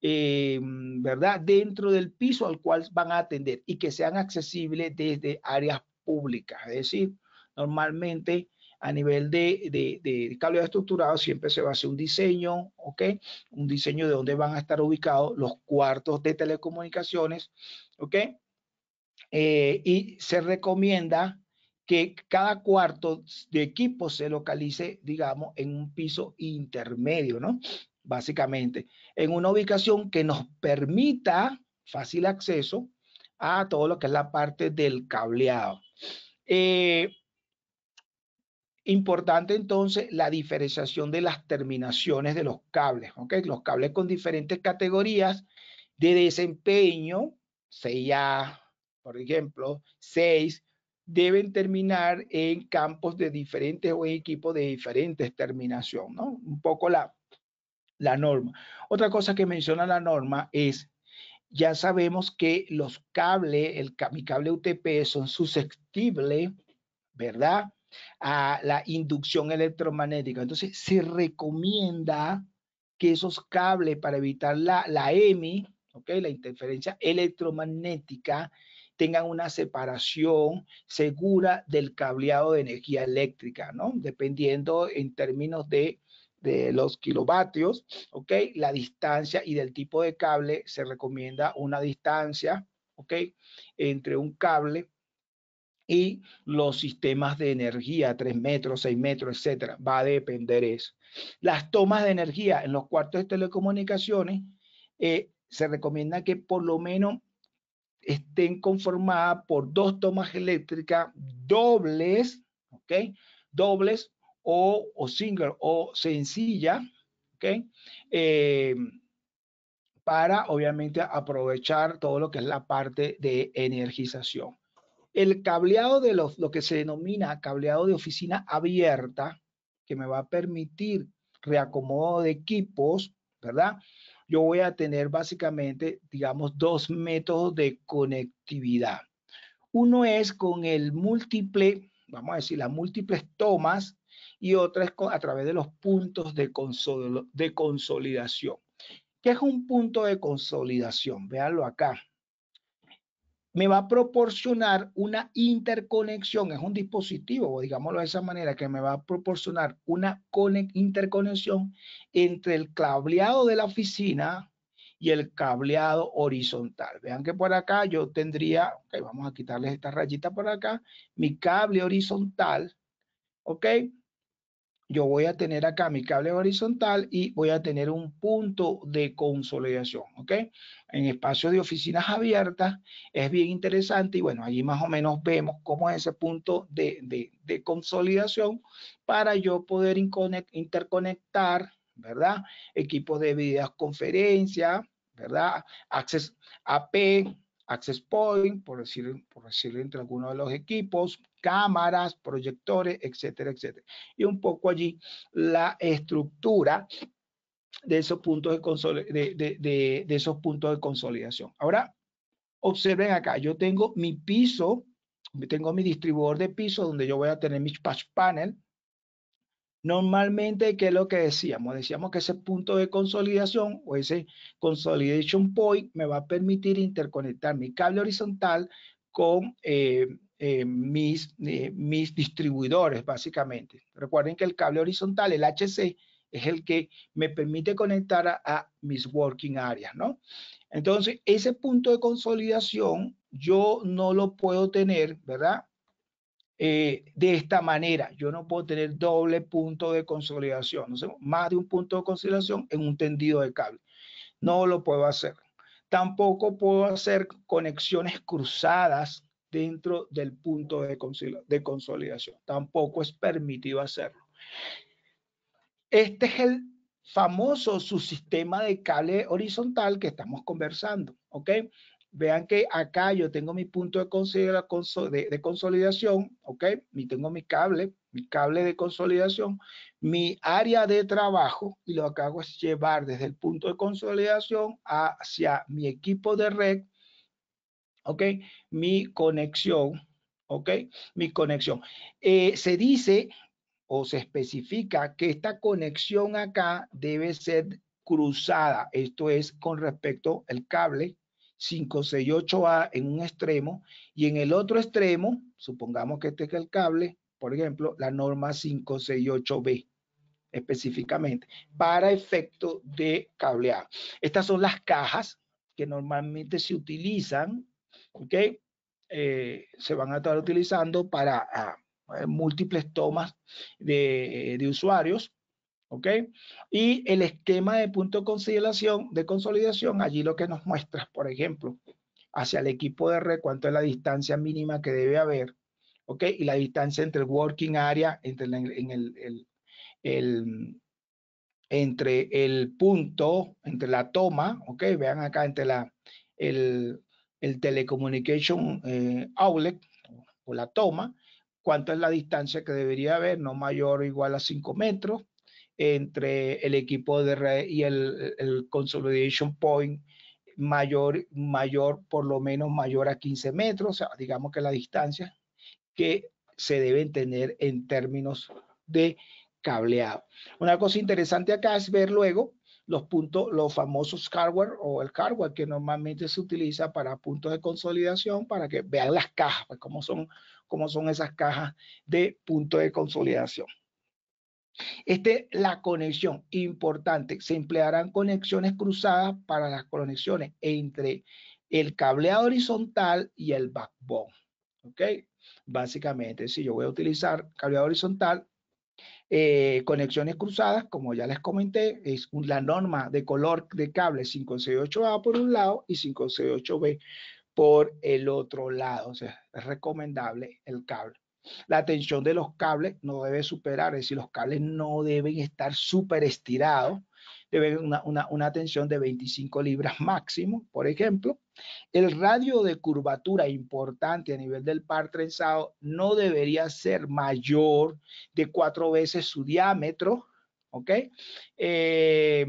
B: eh, ¿verdad? Dentro del piso al cual van a atender y que sean accesibles desde áreas públicas, es decir, normalmente a nivel de, de, estructurado siempre se va a hacer un diseño, ¿ok? Un diseño de dónde van a estar ubicados los cuartos de telecomunicaciones, ¿ok? Eh, y se recomienda que cada cuarto de equipo se localice, digamos, en un piso intermedio, ¿no? Básicamente, en una ubicación que nos permita fácil acceso a todo lo que es la parte del cableado. Eh, Importante entonces la diferenciación de las terminaciones de los cables, ¿ok? Los cables con diferentes categorías de desempeño, 6A, por ejemplo, 6, deben terminar en campos de diferentes o en equipos de diferentes terminación, ¿no? Un poco la, la norma. Otra cosa que menciona la norma es ya sabemos que los cables, el, mi cable UTP son susceptibles, ¿verdad? a la inducción electromagnética. Entonces, se recomienda que esos cables para evitar la, la EMI, la interferencia electromagnética, tengan una separación segura del cableado de energía eléctrica, ¿no? Dependiendo en términos de, de los kilovatios, ¿ok? La distancia y del tipo de cable, se recomienda una distancia, ¿ok? Entre un cable y los sistemas de energía, 3 metros, 6 metros, etcétera. Va a depender eso. Las tomas de energía en los cuartos de telecomunicaciones eh, se recomienda que por lo menos estén conformadas por dos tomas eléctricas dobles, ¿ok? Dobles o, single o sencilla, ¿ok? Eh, para obviamente aprovechar todo lo que es la parte de energización. El cableado de lo que se denomina cableado de oficina abierta, que me va a permitir reacomodo de equipos, ¿verdad? Yo voy a tener básicamente, digamos, dos métodos de conectividad. Uno es con el múltiple, vamos a decir, las múltiples tomas y otra es a través de los puntos de, de consolidación. ¿Qué es un punto de consolidación? Veanlo acá me va a proporcionar una interconexión, es un dispositivo, o digámoslo de esa manera, que me va a proporcionar una interconexión entre el cableado de la oficina y el cableado horizontal. Vean que por acá yo tendría, ok, vamos a quitarles esta rayita por acá, mi cable horizontal, ok, yo voy a tener acá mi cable horizontal y voy a tener un punto de consolidación, ¿ok? En espacio de oficinas abiertas es bien interesante y bueno, allí más o menos vemos cómo es ese punto de, consolidación para yo poder interconectar, ¿verdad? Equipos de videoconferencia, ¿verdad? Access AP, access point, por decir, por decir entre algunos de los equipos, cámaras, proyectores, etcétera, etcétera. Y un poco allí la estructura de esos puntos de, de, de, de, esos puntos de consolidación. Ahora, observen acá, yo tengo mi piso, tengo mi distribuidor de piso donde yo voy a tener mi patch panel, Normalmente, ¿qué es lo que decíamos? Decíamos que ese punto de consolidación o ese consolidation point me va a permitir interconectar mi cable horizontal con eh, eh, mis, eh, mis distribuidores, básicamente. Recuerden que el cable horizontal, el HC, es el que me permite conectar a, a mis working areas, ¿no? Entonces, ese punto de consolidación yo no lo puedo tener, ¿verdad? Eh, de esta manera. Yo no puedo tener doble punto de consolidación, no sé, más de un punto de consolidación en un tendido de cable. No lo puedo hacer. Tampoco puedo hacer conexiones cruzadas dentro del punto de, de consolidación. Tampoco es permitido hacerlo. Este es el famoso subsistema de cable horizontal que estamos conversando, ¿ok? Vean que acá yo tengo mi punto de, consolidación, ¿ok? Y tengo mi cable, mi cable de consolidación, mi área de trabajo, y lo que hago es llevar desde el punto de consolidación hacia mi equipo de red, ¿ok? Mi conexión, ¿ok? Mi conexión. Eh, se dice o se especifica que esta conexión acá debe ser cruzada. Esto es con respecto al cable, 568A en un extremo y en el otro extremo, supongamos que este es el cable, por ejemplo, la norma 568B específicamente, para efecto de cablear Estas son las cajas que normalmente se utilizan, ¿ok? Eh, se van a estar utilizando para ah, múltiples tomas de usuarios ¿ok? Y el esquema de punto de consolidación, de consolidación, allí lo que nos muestra, por ejemplo, hacia el equipo de red, cuánto es la distancia mínima que debe haber, ¿ok? Y la distancia entre el working area, entre el, entre el punto, entre la toma, ¿ok? Vean acá, entre la, el, el telecommunication eh, outlet o la toma, cuánto es la distancia que debería haber, no mayor o igual a 5 metros, entre el equipo de red y el, consolidation point mayor, mayor, por lo menos mayor a 15 metros, o sea, digamos que la distancia que se deben tener en términos de cableado. Una cosa interesante acá es ver luego los puntos, los famosos hardware o el hardware que normalmente se utiliza para puntos de consolidación, para que vean las cajas, pues, cómo son, cómo son esas cajas de punto de consolidación. Este, la conexión, importante, se emplearán conexiones cruzadas para las conexiones entre el cableado horizontal y el backbone. ¿Ok? Básicamente, si yo voy a utilizar cableado horizontal, eh, conexiones cruzadas, como ya les comenté, es la norma de color de cable 568A por un lado y 568B por el otro lado. O sea, es recomendable el cable. La tensión de los cables no debe superar, es decir, los cables no deben estar súper estirados. Deben una, una, tensión de 25 libras máximo, por ejemplo. El radio de curvatura importante a nivel del par trenzado no debería ser mayor de cuatro veces su diámetro, ¿ok? Eh,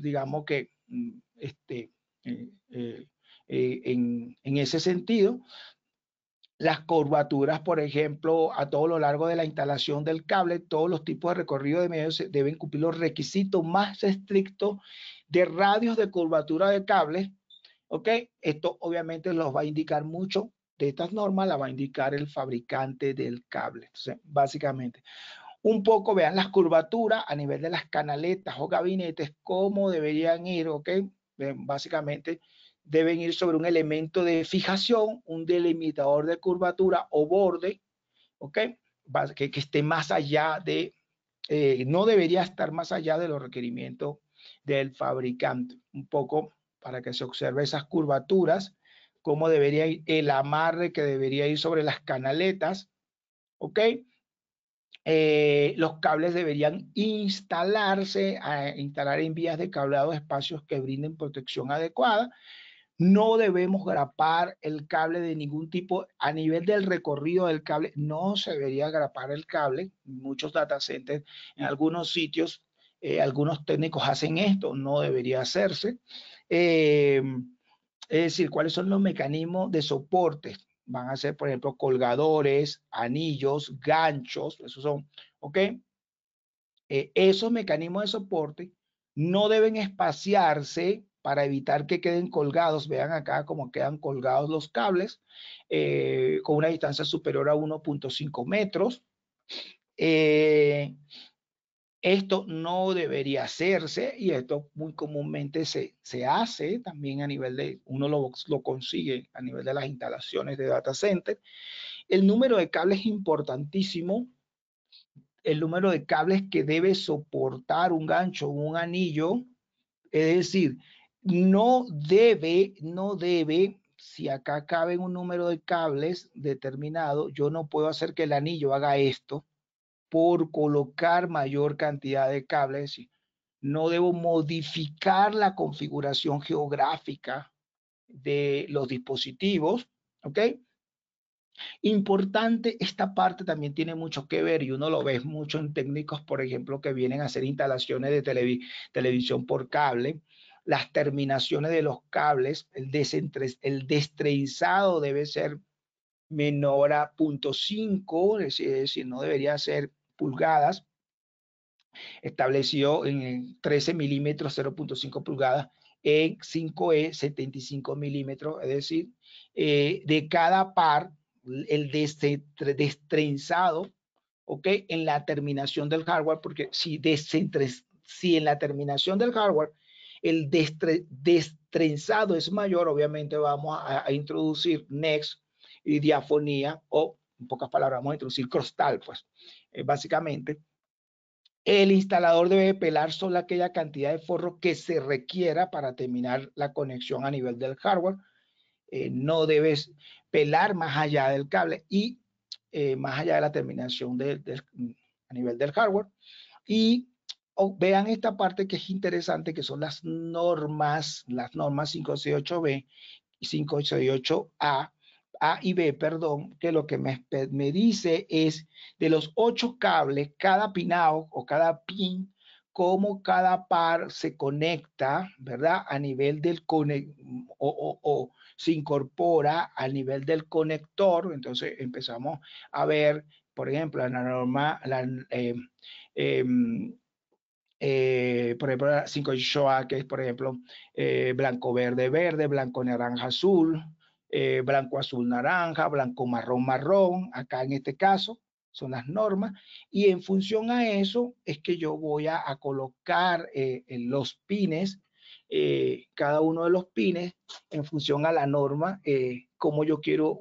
B: digamos que mm, este, eh, eh, en, ese sentido, las curvaturas, por ejemplo, a todo lo largo de la instalación del cable, todos los tipos de recorrido de medios deben cumplir los requisitos más estrictos de radios de curvatura de cable, ¿ok? Esto obviamente los va a indicar mucho de estas normas, la va a indicar el fabricante del cable. Entonces, básicamente, un poco vean las curvaturas a nivel de las canaletas o gabinetes, cómo deberían ir, ¿ok? Básicamente, deben ir sobre un elemento de fijación, un delimitador de curvatura o borde, ¿ok? Que, esté más allá de, eh, no debería estar más allá de los requerimientos del fabricante. Un poco para que se observe esas curvaturas, cómo debería ir el amarre que debería ir sobre las canaletas, ¿ok? Eh, los cables deberían instalarse, instalar en vías de cableado espacios que brinden protección adecuada no debemos grapar el cable de ningún tipo. A nivel del recorrido del cable, no se debería grapar el cable. Muchos data centers en algunos sitios, eh, algunos técnicos hacen esto, no debería hacerse. Eh, es decir, cuáles son los mecanismos de soporte. Van a ser, por ejemplo, colgadores, anillos, ganchos, esos son, ¿ok? Eh, esos mecanismos de soporte no deben espaciarse para evitar que queden colgados, vean acá cómo quedan colgados los cables, eh, con una distancia superior a 1.5 metros. Eh, esto no debería hacerse y esto muy comúnmente se, hace también a nivel de, uno lo, lo, consigue a nivel de las instalaciones de data center. El número de cables es importantísimo, el número de cables que debe soportar un gancho o un anillo, es decir, no debe, no debe, si acá cabe un número de cables determinado, yo no puedo hacer que el anillo haga esto por colocar mayor cantidad de cables, no debo modificar la configuración geográfica de los dispositivos, ¿ok? Importante, esta parte también tiene mucho que ver y uno lo ve mucho en técnicos, por ejemplo, que vienen a hacer instalaciones de televisión por cable, las terminaciones de los cables, el, el destrenzado debe ser menor a 0.5, es decir, no debería ser pulgadas. establecido en 13 milímetros 0.5 pulgadas en 5E 75 milímetros, es decir, eh, de cada par, el destrenzado, ¿ok? En la terminación del hardware, porque si, si en la terminación del hardware el destrenzado es mayor, obviamente vamos a, introducir next y diafonía, o en pocas palabras, vamos a introducir crostal, pues, eh, básicamente. El instalador debe pelar solo aquella cantidad de forro que se requiera para terminar la conexión a nivel del hardware. Eh, no debes pelar más allá del cable y eh, más allá de la terminación a nivel del hardware. Y vean esta parte que es interesante, que son las normas, las normas 568B y 568A, A y B, perdón, que lo que me, dice es de los ocho cables, cada pinado o cada pin, cómo cada par se conecta, ¿verdad? A nivel del conector, o, se incorpora a nivel del conector. Entonces empezamos a ver, por ejemplo, la norma, la... Em, em, eh, por ejemplo, 5 a que es, por ejemplo, eh, blanco verde verde, blanco naranja azul, eh, blanco azul naranja, blanco marrón marrón, acá en este caso son las normas, y en función a eso es que yo voy a, colocar en los pines, cada uno de los pines, en función a la norma, como yo quiero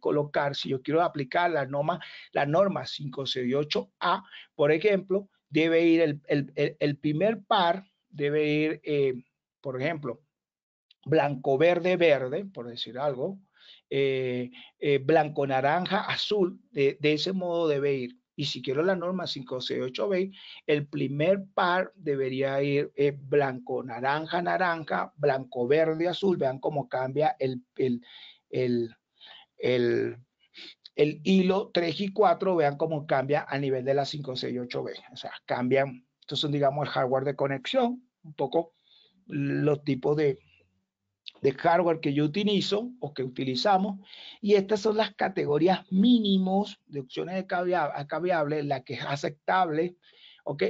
B: colocar, si yo quiero aplicar la norma, la norma 568A, por ejemplo, debe ir el, primer par, debe ir, eh, por ejemplo, blanco, verde, verde, por decir algo, eh, eh, blanco, naranja, azul, de, ese modo debe ir. Y si quiero la norma 568B, el primer par debería ir blanco, naranja, naranja, blanco, verde, azul. Vean cómo cambia el, el, el el hilo 3 y 4, vean cómo cambia a nivel de la 568B. O sea, cambian, estos son, digamos, el hardware de conexión, un poco los tipos de, de hardware que yo utilizo o que utilizamos. Y estas son las categorías mínimos de opciones de cableable la que es aceptable,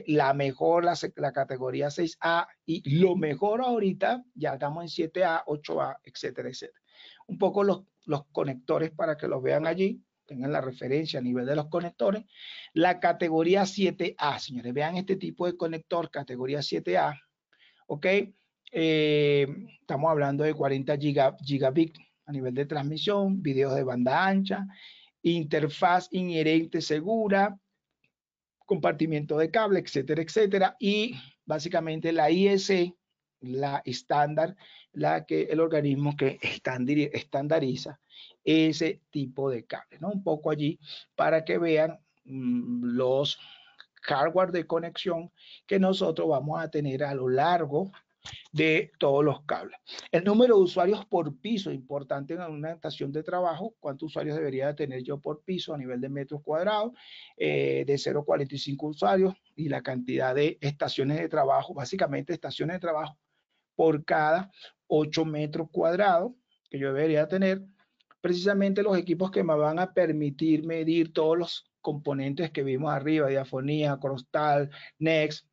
B: La mejor, la, categoría 6A y lo mejor ahorita, ya estamos en 7A, 8A, etcétera, etcétera. Un poco los, los conectores para que los vean allí. En la referencia a nivel de los conectores. La categoría 7A, señores, vean este tipo de conector, categoría 7A, ¿ok? Eh, estamos hablando de 40 gigabits gigabit a nivel de transmisión, videos de banda ancha, interfaz inherente segura, compartimiento de cable, etcétera, etcétera, y básicamente la IS la estándar, la que el organismo que estandariza ese tipo de cable, ¿no? Un poco allí para que vean mm, los hardware de conexión que nosotros vamos a tener a lo largo de todos los cables. El número de usuarios por piso, importante en una estación de trabajo, cuántos usuarios debería tener yo por piso a nivel de metros cuadrados, eh, de 0,45 usuarios y la cantidad de estaciones de trabajo, básicamente estaciones de trabajo por cada 8 metros cuadrados que yo debería tener, precisamente los equipos que me van a permitir medir todos los componentes que vimos arriba, diafonía, crostal, next,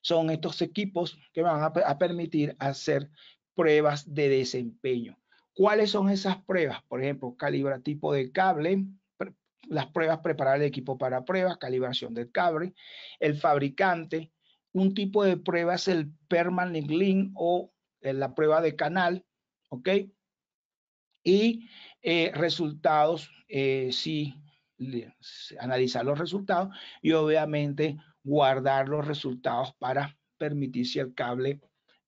B: son estos equipos que van a, permitir hacer pruebas de desempeño. ¿Cuáles son esas pruebas? Por ejemplo, calibra tipo de cable, las pruebas, preparar el equipo para pruebas, calibración del cable, el fabricante, un tipo de pruebas es el permanent link o eh, la prueba de canal, ¿ok? Y eh, resultados, si eh, sí, analizar los resultados y obviamente guardar los resultados para permitir si el cable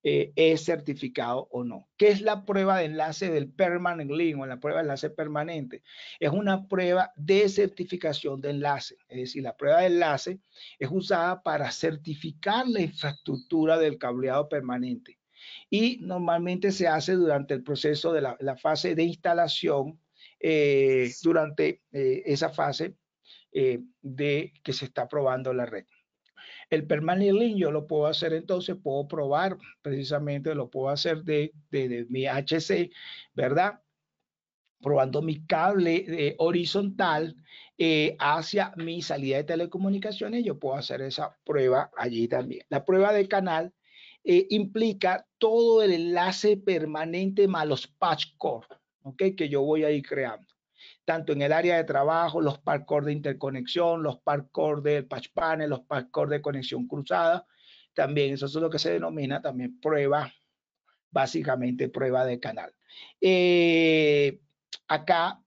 B: eh, es certificado o no. ¿Qué es la prueba de enlace del permanent link o la prueba de enlace permanente? Es una prueba de certificación de enlace. Es decir, la prueba de enlace es usada para certificar la infraestructura del cableado permanente. Y normalmente se hace durante el proceso de la, fase de instalación, eh, durante eh, esa fase de que se está probando la red. El permanent link yo lo puedo hacer entonces, puedo probar precisamente, lo puedo hacer de, de, mi HC, ¿verdad? probando mi cable eh, horizontal eh, hacia mi salida de telecomunicaciones, yo puedo hacer esa prueba allí también. La prueba de canal eh, implica todo el enlace permanente más los patch core, ¿ok? Que yo voy a ir creando tanto en el área de trabajo, los parkour de interconexión, los parkour de patch panel, los parkour de conexión cruzada. También eso es lo que se denomina también prueba, básicamente prueba de canal. Eh, acá,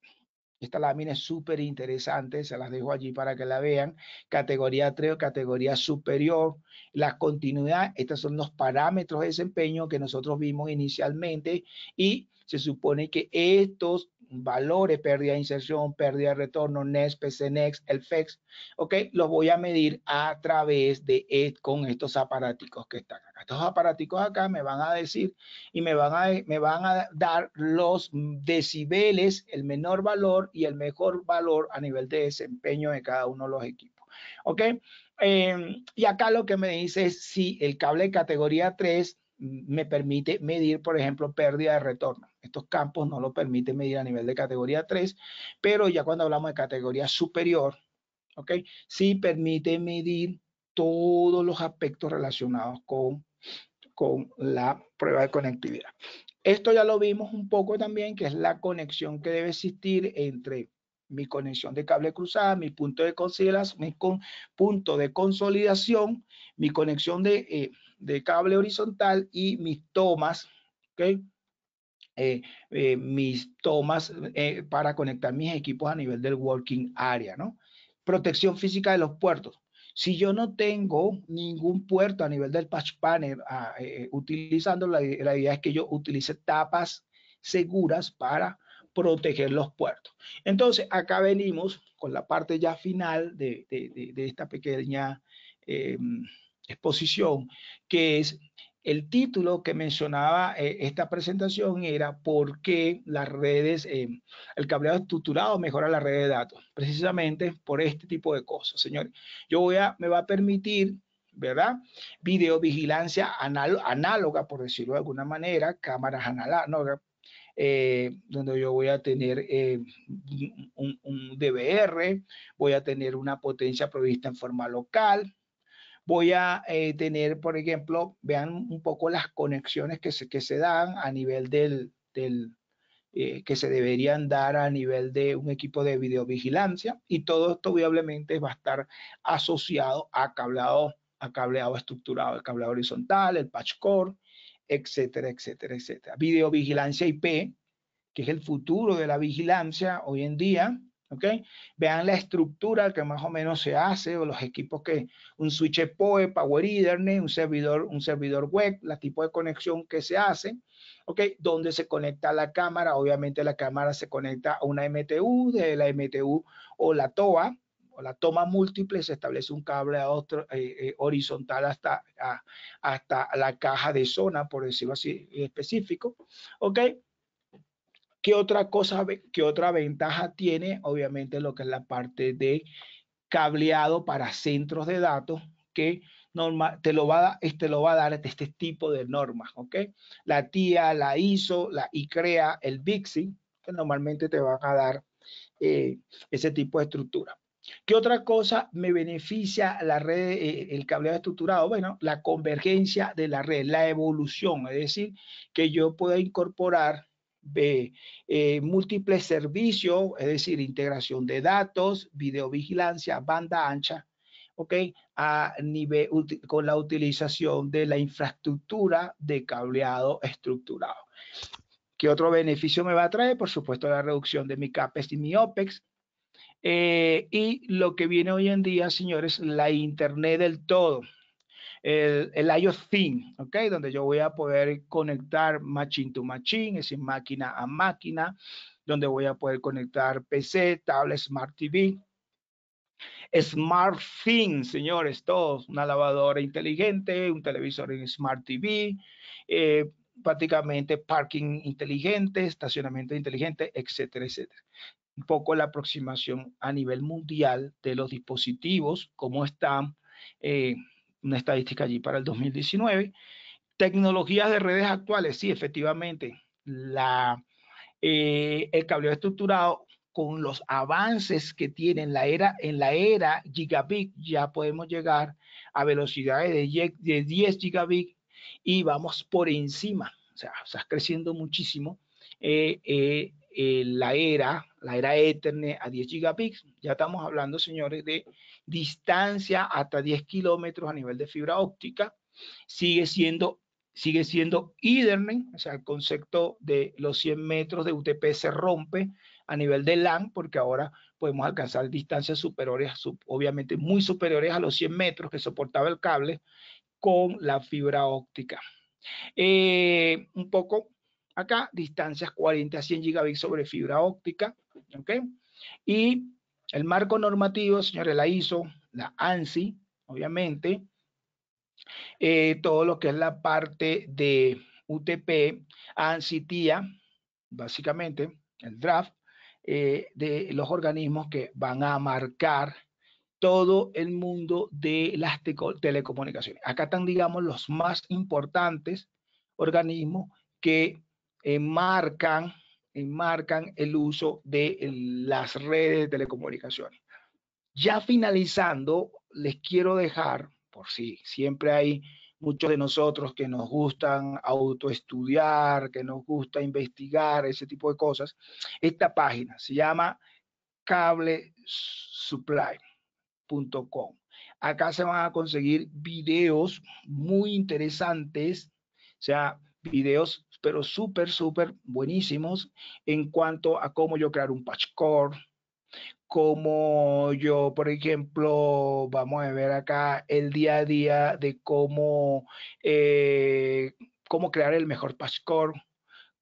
B: esta lámina es súper interesante, se las dejo allí para que la vean. Categoría 3 o categoría superior, la continuidad, estos son los parámetros de desempeño que nosotros vimos inicialmente y se supone que estos valores, pérdida de inserción, pérdida de retorno, NES, PCNEX, el FEX, ¿ok? Los voy a medir a través de e, con estos aparáticos que están acá. Estos aparáticos acá me van a decir y me van a, me van a dar los decibeles, el menor valor y el mejor valor a nivel de desempeño de cada uno de los equipos, ¿ok? Em, y acá lo que me dice es si el cable categoría 3 me permite medir, por ejemplo, pérdida de retorno. Estos campos no lo permiten medir a nivel de categoría 3, pero ya cuando hablamos de categoría superior, ¿ok? Sí permite medir todos los aspectos relacionados con, con la prueba de conectividad. Esto ya lo vimos un poco también, que es la conexión que debe existir entre mi conexión de cable cruzada, mi punto de, mi punto de consolidación, mi conexión de... Eh, de cable horizontal y mis tomas, ¿ok? Eh, eh, mis tomas eh, para conectar mis equipos a nivel del working area, ¿no? Protección física de los puertos. Si yo no tengo ningún puerto a nivel del patch panel ah, utilizando, la, idea es que yo utilice tapas seguras para proteger los puertos. Entonces, acá venimos con la parte ya final de, esta pequeña em, exposición, que es el título que mencionaba eh, esta presentación era ¿Por qué las redes, eh, el cableado estructurado mejora la red de datos? Precisamente por este tipo de cosas, señores. Yo voy a, me va a permitir, ¿verdad? Videovigilancia análoga, por decirlo de alguna manera, cámaras análogas, eh, donde yo voy a tener un, un, DVR, voy a tener una potencia provista en forma local, voy a eh, tener, por ejemplo, vean un poco las conexiones que se, que se dan a nivel del, eh, que se deberían dar a nivel de un equipo de videovigilancia y todo esto obviamente va a estar asociado a cableado, a cableado estructurado, el cableado horizontal, el patch core, etcétera, etcétera, etcétera. Videovigilancia IP, que es el futuro de la vigilancia hoy en día, ¿ok? Vean la estructura que más o menos se hace o los equipos que un switch PoE, Power Ethernet, un servidor, un servidor web, la tipo de conexión que se hace, ¿ok? Donde se conecta la cámara, obviamente la cámara se conecta a una MTU, de la MTU o la TOA o la toma múltiple se establece un cable a otro, eh, eh, horizontal hasta, hasta la caja de zona, por decirlo así, específico, ¿ok? ¿Qué otra cosa, qué otra ventaja tiene? Obviamente lo que es la parte de cableado para centros de datos que te, lo va, este lo va a dar este, este tipo de normas, ¿ok? La TIA, la ISO, la ICREA, el BIXI, que normalmente te van a dar eh, ese tipo de estructura. ¿Qué otra cosa me beneficia la red, eh, el cableado estructurado? Bueno, la convergencia de la red, la evolución, es decir, que yo pueda incorporar de eh, múltiples servicios, es decir, integración de datos, videovigilancia, banda ancha, ¿ok? A nivel, con la utilización de la infraestructura de cableado estructurado. ¿Qué otro beneficio me va a traer? Por supuesto, la reducción de mi capes y mi OPEX. Eh, y lo que viene hoy en día, señores, la Internet del todo, el, el IOS ¿ok? Donde yo voy a poder conectar machine to machine, es decir, máquina a máquina, donde voy a poder conectar PC, tablet, Smart TV. Smart Thing, señores, todos, una lavadora inteligente, un televisor en Smart TV, eh, prácticamente parking inteligente, estacionamiento inteligente, etcétera, etcétera un poco la aproximación a nivel mundial de los dispositivos, cómo están eh, una estadística allí para el 2019. Tecnologías de redes actuales, sí, efectivamente, la, eh, el cableado estructurado con los avances que tiene en la era, en la era gigabit, ya podemos llegar a velocidades de, 10 gigabit y vamos por encima, o sea, estás creciendo muchísimo eh, eh, eh, la era, la era Ethernet a 10 gigabits. Ya estamos hablando, señores, de distancia hasta 10 kilómetros a nivel de fibra óptica. Sigue siendo, sigue siendo Ethernet, o sea, el concepto de los 100 metros de UTP se rompe a nivel de LAN, porque ahora podemos alcanzar distancias superiores, obviamente muy superiores a los 100 metros que soportaba el cable con la fibra óptica. Eh, un poco acá, distancias 40 a 100 gigabits sobre fibra óptica, ¿ok? Y el marco normativo, señores, la ISO, la ANSI, obviamente, eh, todo lo que es la parte de UTP, ANSI, TIA, básicamente, el draft, eh, de los organismos que van a marcar todo el mundo de las telecomunicaciones. Acá están, digamos, los más importantes organismos que enmarcan, enmarcan el uso de las redes de telecomunicaciones. Ya finalizando, les quiero dejar, por si siempre hay muchos de nosotros que nos gustan autoestudiar, que nos gusta investigar, ese tipo de cosas, esta página se llama cablesupply.com. Acá se van a conseguir videos muy interesantes, o sea, videos pero súper, súper buenísimos en cuanto a cómo yo crear un patch core, cómo yo, por ejemplo, vamos a ver acá el día a día de cómo, eh, cómo crear el mejor patchcore,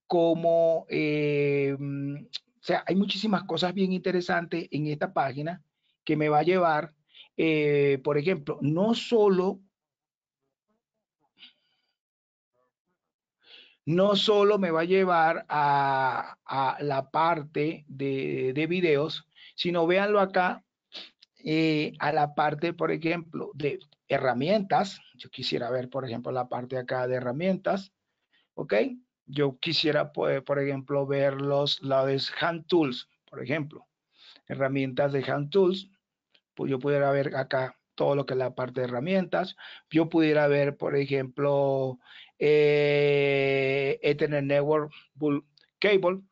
B: cómo, eh, o sea, hay muchísimas cosas bien interesantes en esta página que me va a llevar, eh, por ejemplo, no solo no solo me va a llevar a, la parte de, videos, sino véanlo acá eh, a la parte, por ejemplo, de herramientas. Yo quisiera ver, por ejemplo, la parte acá de herramientas. ¿Ok? Yo quisiera, poder, por ejemplo, ver los, lados Hand Tools, por ejemplo. Herramientas de Hand Tools. Pues yo pudiera ver acá todo lo que es la parte de herramientas. Yo pudiera ver, por ejemplo, eh, Ethernet Network Cable,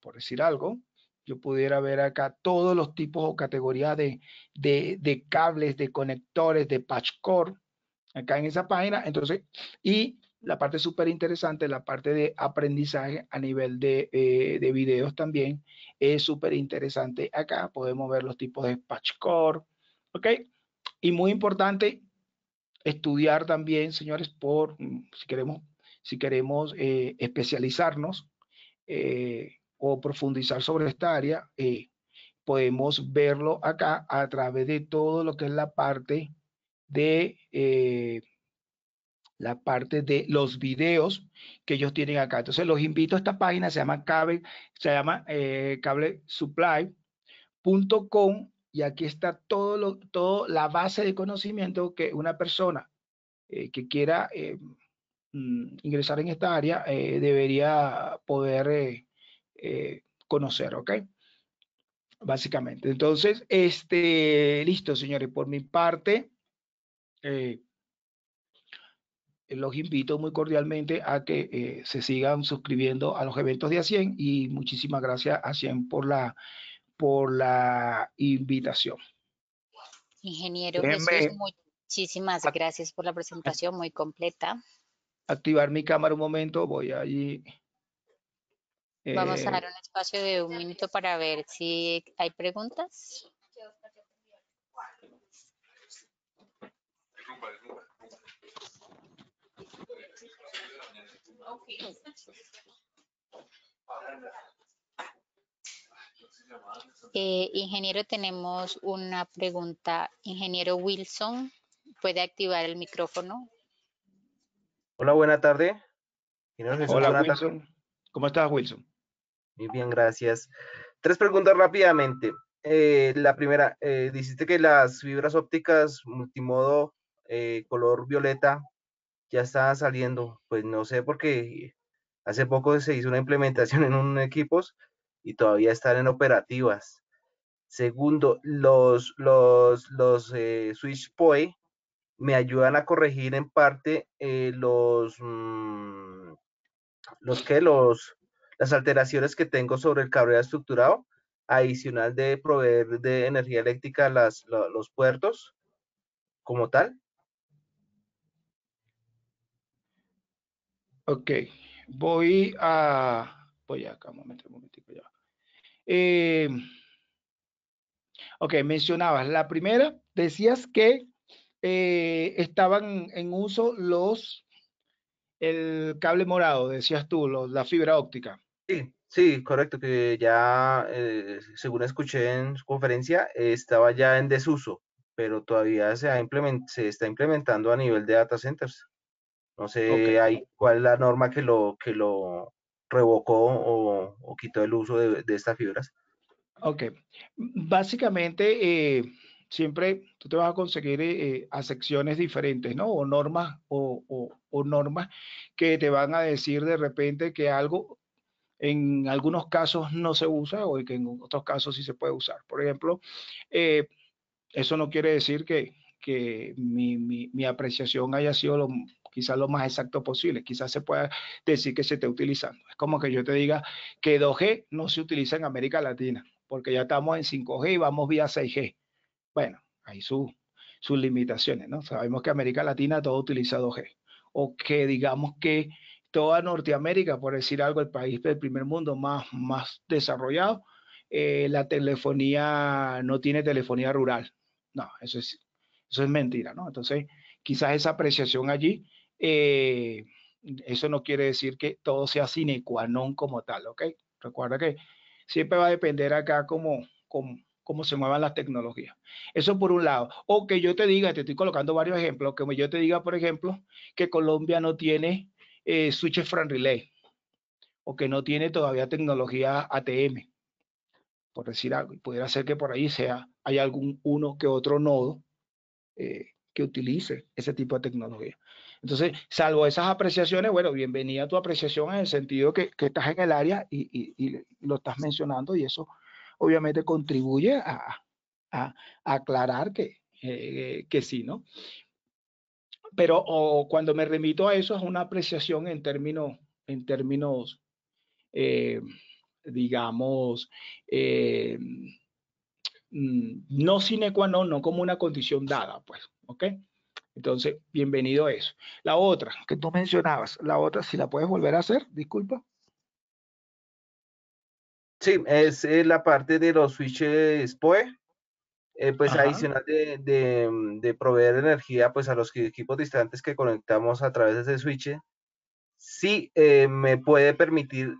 B: por decir algo. Yo pudiera ver acá todos los tipos o categorías de, cables, de conectores, de patch core acá en esa página. Entonces, y la parte súper interesante, la parte de aprendizaje a nivel de, eh, videos también, es súper interesante. Acá podemos ver los tipos de patch core ¿ok? Y muy importante, estudiar también, señores, por mm, si queremos, si queremos eh, especializarnos eh, o profundizar sobre esta área, eh, podemos verlo acá a través de todo lo que es la parte de la parte de los videos que ellos tienen acá. Entonces los invito a esta página, se llama cable, se llama cable supply.com y aquí está todo lo, la base de conocimiento que una persona eh, que quiera eh, mm, ingresar en esta área eh, debería poder conocer, ¿ok? Básicamente. Entonces, este, listo, señores, por mi parte, los invito muy cordialmente a que se sigan suscribiendo a los eventos de A100. y muchísimas gracias a 100 por la por la invitación.
A: Ingeniero, pues, pues, muchísimas gracias por la presentación muy completa.
B: Activar mi cámara un momento, voy allí. Vamos a eh, dar un
A: espacio de un minuto para ver si hay preguntas. Okay. Eh, ingeniero, tenemos una pregunta. Ingeniero Wilson, ¿puede activar el micrófono?
C: Hola, buena tarde. Hola, ¿Cómo estás, Wilson? Muy bien, gracias. Tres preguntas rápidamente. Eh, la primera, eh, dijiste que las fibras ópticas multimodo color violeta ya está saliendo. Pues no sé, porque hace poco se hizo una implementación en un equipo y todavía están en operativas. Segundo, los, los, los eh, Switch POE me ayudan a corregir en parte eh, los, mm, los que los, las alteraciones que tengo sobre el cableado estructurado, adicional de proveer de energía eléctrica las, los, los puertos como tal.
B: Ok, voy a voy acá un eh, ok, mencionabas, la primera, decías que eh, estaban en uso los, el cable morado, decías tú, la fibra óptica. Sí,
C: sí, correcto, que ya, eh, según escuché en su conferencia, estaba ya en desuso, pero todavía se, está implementando a nivel de data centers. No sé cuál es la norma que lo, que lo, revocó o, quitó el uso de, estas fibras?
B: Ok, básicamente eh, siempre tú te vas a conseguir eh, a secciones diferentes, ¿no? O normas, o, normas que te van a decir de repente que algo en algunos casos no se usa o que en otros casos sí se puede usar. Por ejemplo, eh, eso no quiere decir que, mi, mi, apreciación haya sido lo, quizás lo más exacto posible, quizás se pueda decir que se esté utilizando. Es como que yo te diga que 2G no se utiliza en América Latina, porque ya estamos en 5G y vamos vía 6G. Bueno, hay sus limitaciones, ¿no? Sabemos que América Latina todo utiliza 2G, o que digamos que toda Norteamérica, por decir algo, el país del primer mundo más, más desarrollado, eh, la telefonía no tiene telefonía rural. No, eso es, eso es mentira, ¿no? Entonces, quizás esa apreciación allí eh, eso no quiere decir que todo sea sine qua non como tal, ¿ok? Recuerda que siempre va a depender acá como, cómo se muevan las tecnologías. Eso por un lado. O que yo te diga, te estoy colocando varios ejemplos, que yo te diga, por ejemplo, que Colombia no tiene eh, switches Fran Relay o que no tiene todavía tecnología ATM, por decir algo. pudiera ser que por ahí sea, hay algún uno que otro nodo eh, que utilice ese tipo de tecnología. Entonces, salvo esas apreciaciones, bueno, bienvenida a tu apreciación en el sentido que, estás en el área y, lo estás mencionando y eso obviamente contribuye a, aclarar que, eh, que sí, ¿no? Pero cuando me remito a eso es una apreciación en términos, en términos eh, digamos, eh, mm, no sine qua non, no como una condición dada, pues, ¿ok? Entonces, bienvenido a eso. La otra que tú mencionabas, la otra, si la puedes volver a hacer, disculpa.
C: Sí, es la parte de los switches POE. Eh, pues adicional de, proveer energía pues a los equipos distantes que conectamos a través de ese switch, sí eh, me puede permitir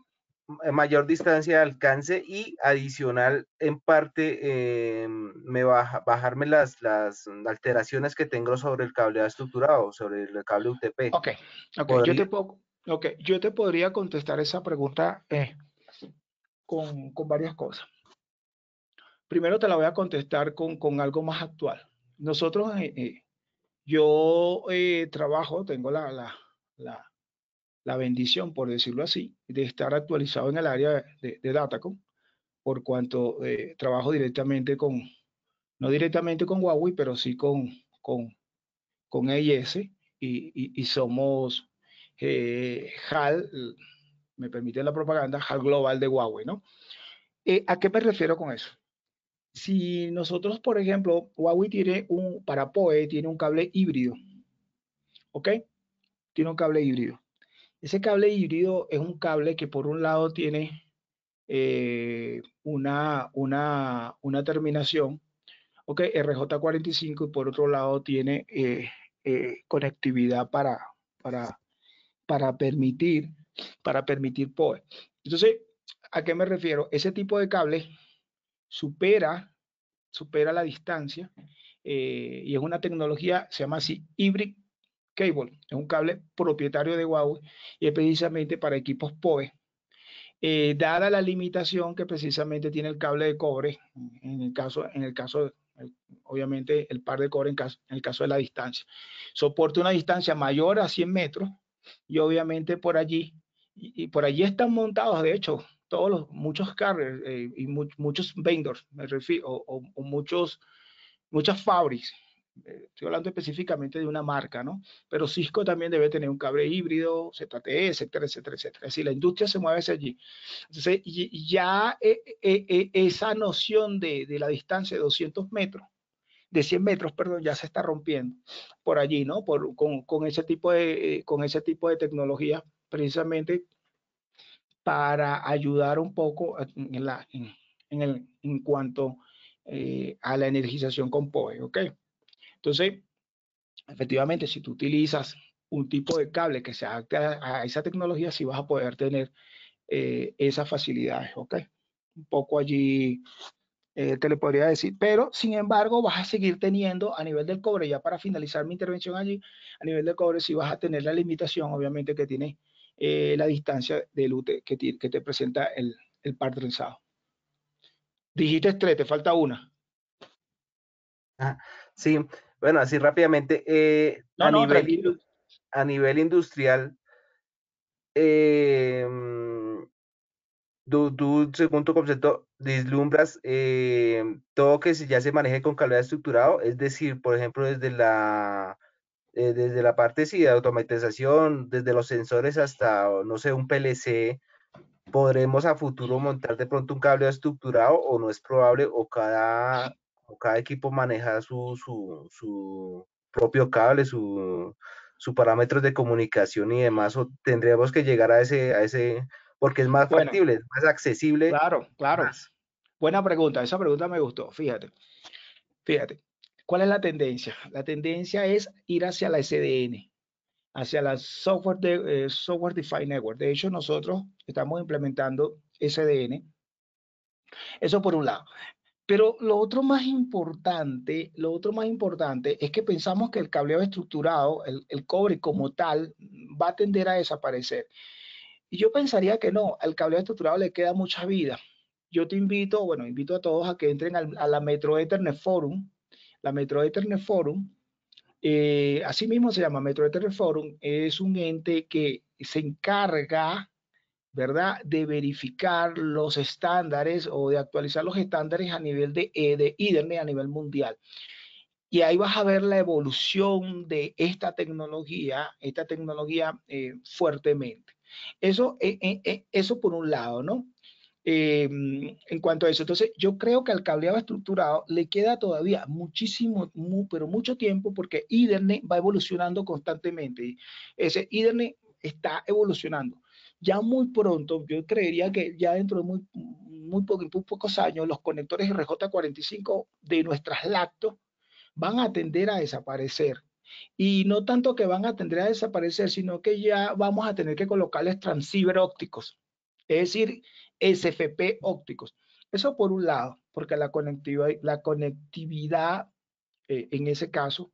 C: eh, mayor distancia de alcance y adicional en parte eh, me baja, bajarme las, las alteraciones que tengo sobre el cableado estructurado, sobre el cable UTP. Ok,
B: okay. Yo, te puedo, okay. yo te podría contestar esa pregunta eh, con, con, varias cosas. Primero te la voy a contestar con, con algo más actual. Nosotros, yo trabajo, tengo la, la la bendición, por decirlo así, de estar actualizado en el área de, Datacom, por cuanto eh, trabajo directamente con, no directamente con Huawei, pero sí con, con, con EIS y, somos HAL, eh, me permite la propaganda, HAL Global de Huawei, ¿no? Eh, ¿A qué me refiero con eso? Si nosotros, por ejemplo, Huawei tiene un, para POE, tiene un cable híbrido, ¿ok? Tiene un cable híbrido. Ese cable híbrido es un cable que por un lado tiene eh, una, una, una, terminación, ok, RJ45 y por otro lado tiene eh, eh, conectividad para, para, para, permitir, para permitir POE. Entonces, ¿a qué me refiero? Ese tipo de cable supera, supera la distancia y es una tecnología, se llama así, híbrido. Cable, es un cable propietario de Huawei y es precisamente para equipos POE. Eh, dada la limitación que precisamente tiene el cable de cobre, en el caso, en el caso obviamente el par de cobre en, el caso de la distancia, soporta una distancia mayor a 100 metros y obviamente por allí, y, por allí están montados, de hecho, todos los, muchos carriers eh, y muchos vendors, me refiero, o, muchos, muchas fábricas eh, estoy hablando específicamente de una marca, ¿no? Pero Cisco también debe tener un cable híbrido, ZTE, etcétera, etcétera, etcétera. Es decir, la industria se mueve hacia allí. Entonces, ya eh, eh, esa noción de, de la distancia de 200 metros, de 100 metros, perdón, ya se está rompiendo por allí, ¿no? Por, con, con, ese tipo de, con ese tipo de tecnología, precisamente para ayudar un poco en, la, en, el, en cuanto a la energización con POE, ¿ok? Entonces, efectivamente, si tú utilizas un tipo de cable que se adapte a, esa tecnología, sí vas a poder tener eh, esas facilidades, ¿ok? Un poco allí eh, te le podría decir, pero sin embargo vas a seguir teniendo a nivel del cobre, ya para finalizar mi intervención allí, a nivel del cobre sí vas a tener la limitación, obviamente, que tiene eh, la distancia del UTE que, te, que te presenta el, el par trenzado. Dijiste tres, te falta una. Ah, sí,
C: bueno, así rápidamente, eh, a, nivel, a nivel industrial, eh, tú, según tu concepto, dislumbras em, todo que ya se maneje con cable estructurado, es decir, por ejemplo, desde la eh, desde la parte de automatización, desde los sensores hasta, no sé, un PLC, ¿podremos a futuro montar de pronto un cable estructurado o no es probable o cada cada equipo maneja su, propio cable, su, su parámetros de comunicación y demás, o tendríamos que llegar a ese, a ese, porque es más factible, es más accesible. Claro, claro.
B: Buena pregunta, esa pregunta me gustó, fíjate, fíjate. ¿Cuál es la tendencia? La tendencia es ir hacia la SDN, hacia la software, de, eh, software Defined Network. De hecho, nosotros estamos implementando SDN. Eso por un lado. Pero lo otro más importante, lo otro más importante es que pensamos que el cableado estructurado, el, cobre como tal, va a tender a desaparecer. Y yo pensaría que no, al cableado estructurado le queda mucha vida. Yo te invito, bueno, invito a todos a que entren a la Metro Ethernet Forum. La Metro Ethernet Forum, eh, así mismo se llama Metro Ethernet Forum, es un ente que se encarga ¿verdad? De verificar los estándares o de actualizar los estándares a nivel de, eh, de a nivel mundial. Y ahí vas a ver la evolución de esta tecnología, esta tecnología eh, fuertemente. Eso, eh, eso por un lado, ¿no? Em, en cuanto a eso, entonces yo creo que al cableado estructurado le queda todavía muchísimo, pero mucho tiempo porque Ethernet va evolucionando constantemente. Ese Ethernet está evolucionando ya muy pronto, yo creería que ya dentro de muy, muy, pocos años, los conectores RJ45 de nuestras lactos van a tender a desaparecer. Y no tanto que van a tender a desaparecer, sino que ya vamos a tener que colocarles transciber ópticos, es decir, SFP ópticos. Eso por un lado, porque la conectividad, la conectividad eh, en ese caso,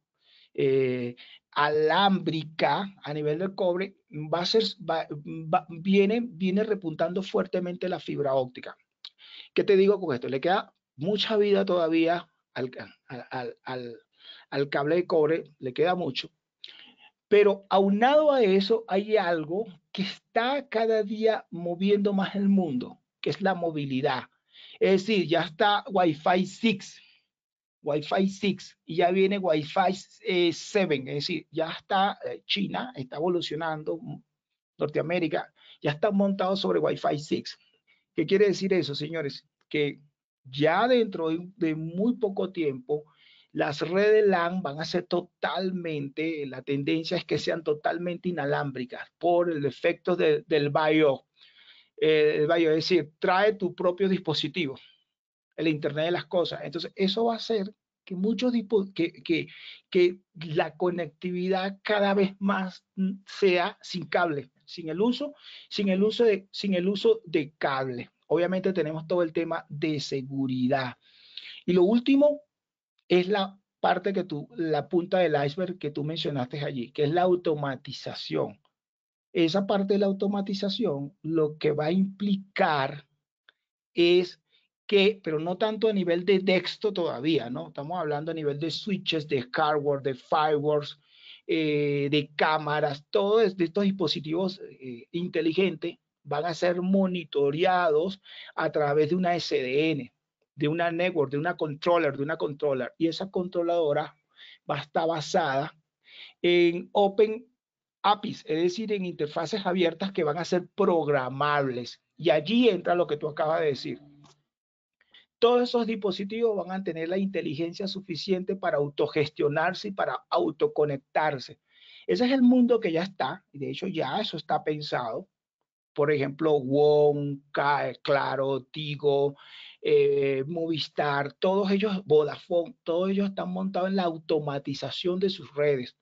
B: eh, alámbrica a nivel del cobre va a ser, viene, viene repuntando fuertemente la fibra óptica. ¿Qué te digo con esto? Le queda mucha vida todavía al, al cable de cobre, le queda mucho. Pero aunado a eso hay algo que está cada día moviendo más el mundo, que es la movilidad. Es decir, ya está Wi-Fi 6, Wi-Fi 6 y ya viene Wi-Fi 7, eh, es decir, ya está eh, China, está evolucionando, mm, Norteamérica, ya está montado sobre Wi-Fi 6. ¿Qué quiere decir eso, señores? Que ya dentro de muy poco tiempo, las redes LAN van a ser totalmente, la tendencia es que sean totalmente inalámbricas por el efecto del BIO. Eh, el BIO, es decir, trae tu propio dispositivo el Internet de las Cosas. Entonces, eso va a hacer que muchos que, que, que la conectividad cada vez más mm, sea sin cable, sin el uso, sin el uso de, sin el uso de cable. Obviamente tenemos todo el tema de seguridad. Y lo último es la parte que tú, la punta del iceberg que tú mencionaste allí, que es la automatización. Esa parte de la automatización lo que va a implicar es que, pero no tanto a nivel de texto todavía, ¿no? Estamos hablando a nivel de switches, de hardware, de firewalls, eh, de cámaras, todos estos dispositivos eh, inteligentes van a ser monitoreados a través de una SDN, de una network, de una controller, de una controller. Y esa controladora va a estar basada en Open APIs, es decir, en interfaces abiertas que van a ser programables. Y allí entra lo que tú acabas de decir, todos esos dispositivos van a tener la inteligencia suficiente para autogestionarse y para autoconectarse. Ese es el mundo que ya está, y de hecho ya eso está pensado. Por ejemplo, Wonka, Claro, Tigo, eh, Movistar, todos ellos, Vodafone, todos ellos están montados en la automatización de sus redes.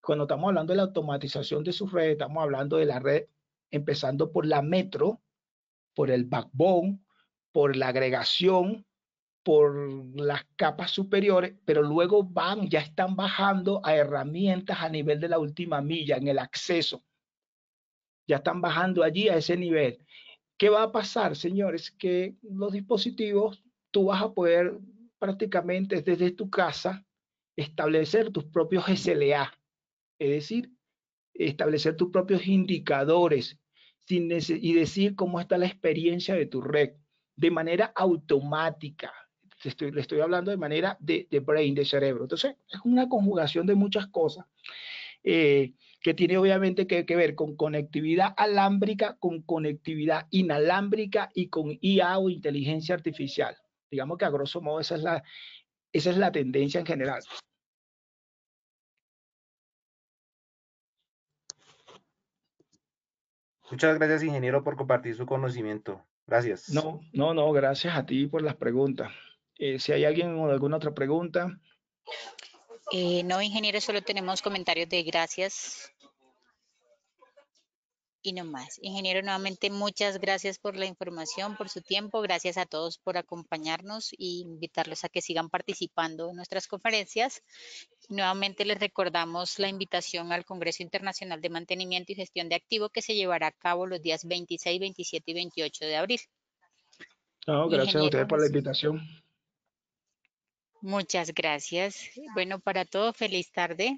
B: Cuando estamos hablando de la automatización de sus redes, estamos hablando de la red, empezando por la metro, por el backbone, por la agregación, por las capas superiores, pero luego van, ya están bajando a herramientas a nivel de la última milla, en el acceso. Ya están bajando allí a ese nivel. ¿Qué va a pasar, señores? Que los dispositivos, tú vas a poder prácticamente desde tu casa establecer tus propios SLA, es decir, establecer tus propios indicadores y decir cómo está la experiencia de tu red de manera automática. le estoy hablando de manera de, brain, de cerebro. Entonces, es una conjugación de muchas cosas eh, que tiene obviamente que, ver con conectividad alámbrica, con conectividad inalámbrica y con IA o inteligencia artificial. Digamos que a grosso modo esa es la, esa es la tendencia en general.
C: Muchas gracias, ingeniero, por compartir su conocimiento. Gracias. No,
B: no, no, gracias a ti por las preguntas. Eh, si hay alguien o alguna otra pregunta.
A: Eh, no, ingeniero, solo tenemos comentarios de gracias y no más. Ingeniero, nuevamente muchas gracias por la información, por su tiempo. Gracias a todos por acompañarnos e invitarlos a que sigan participando en nuestras conferencias. Nuevamente les recordamos la invitación al Congreso Internacional de Mantenimiento y Gestión de Activo que se llevará a cabo los días 26, 27 y 28 de abril.
B: gracias a ustedes por la invitación.
A: Muchas gracias. Bueno, para todos, feliz tarde.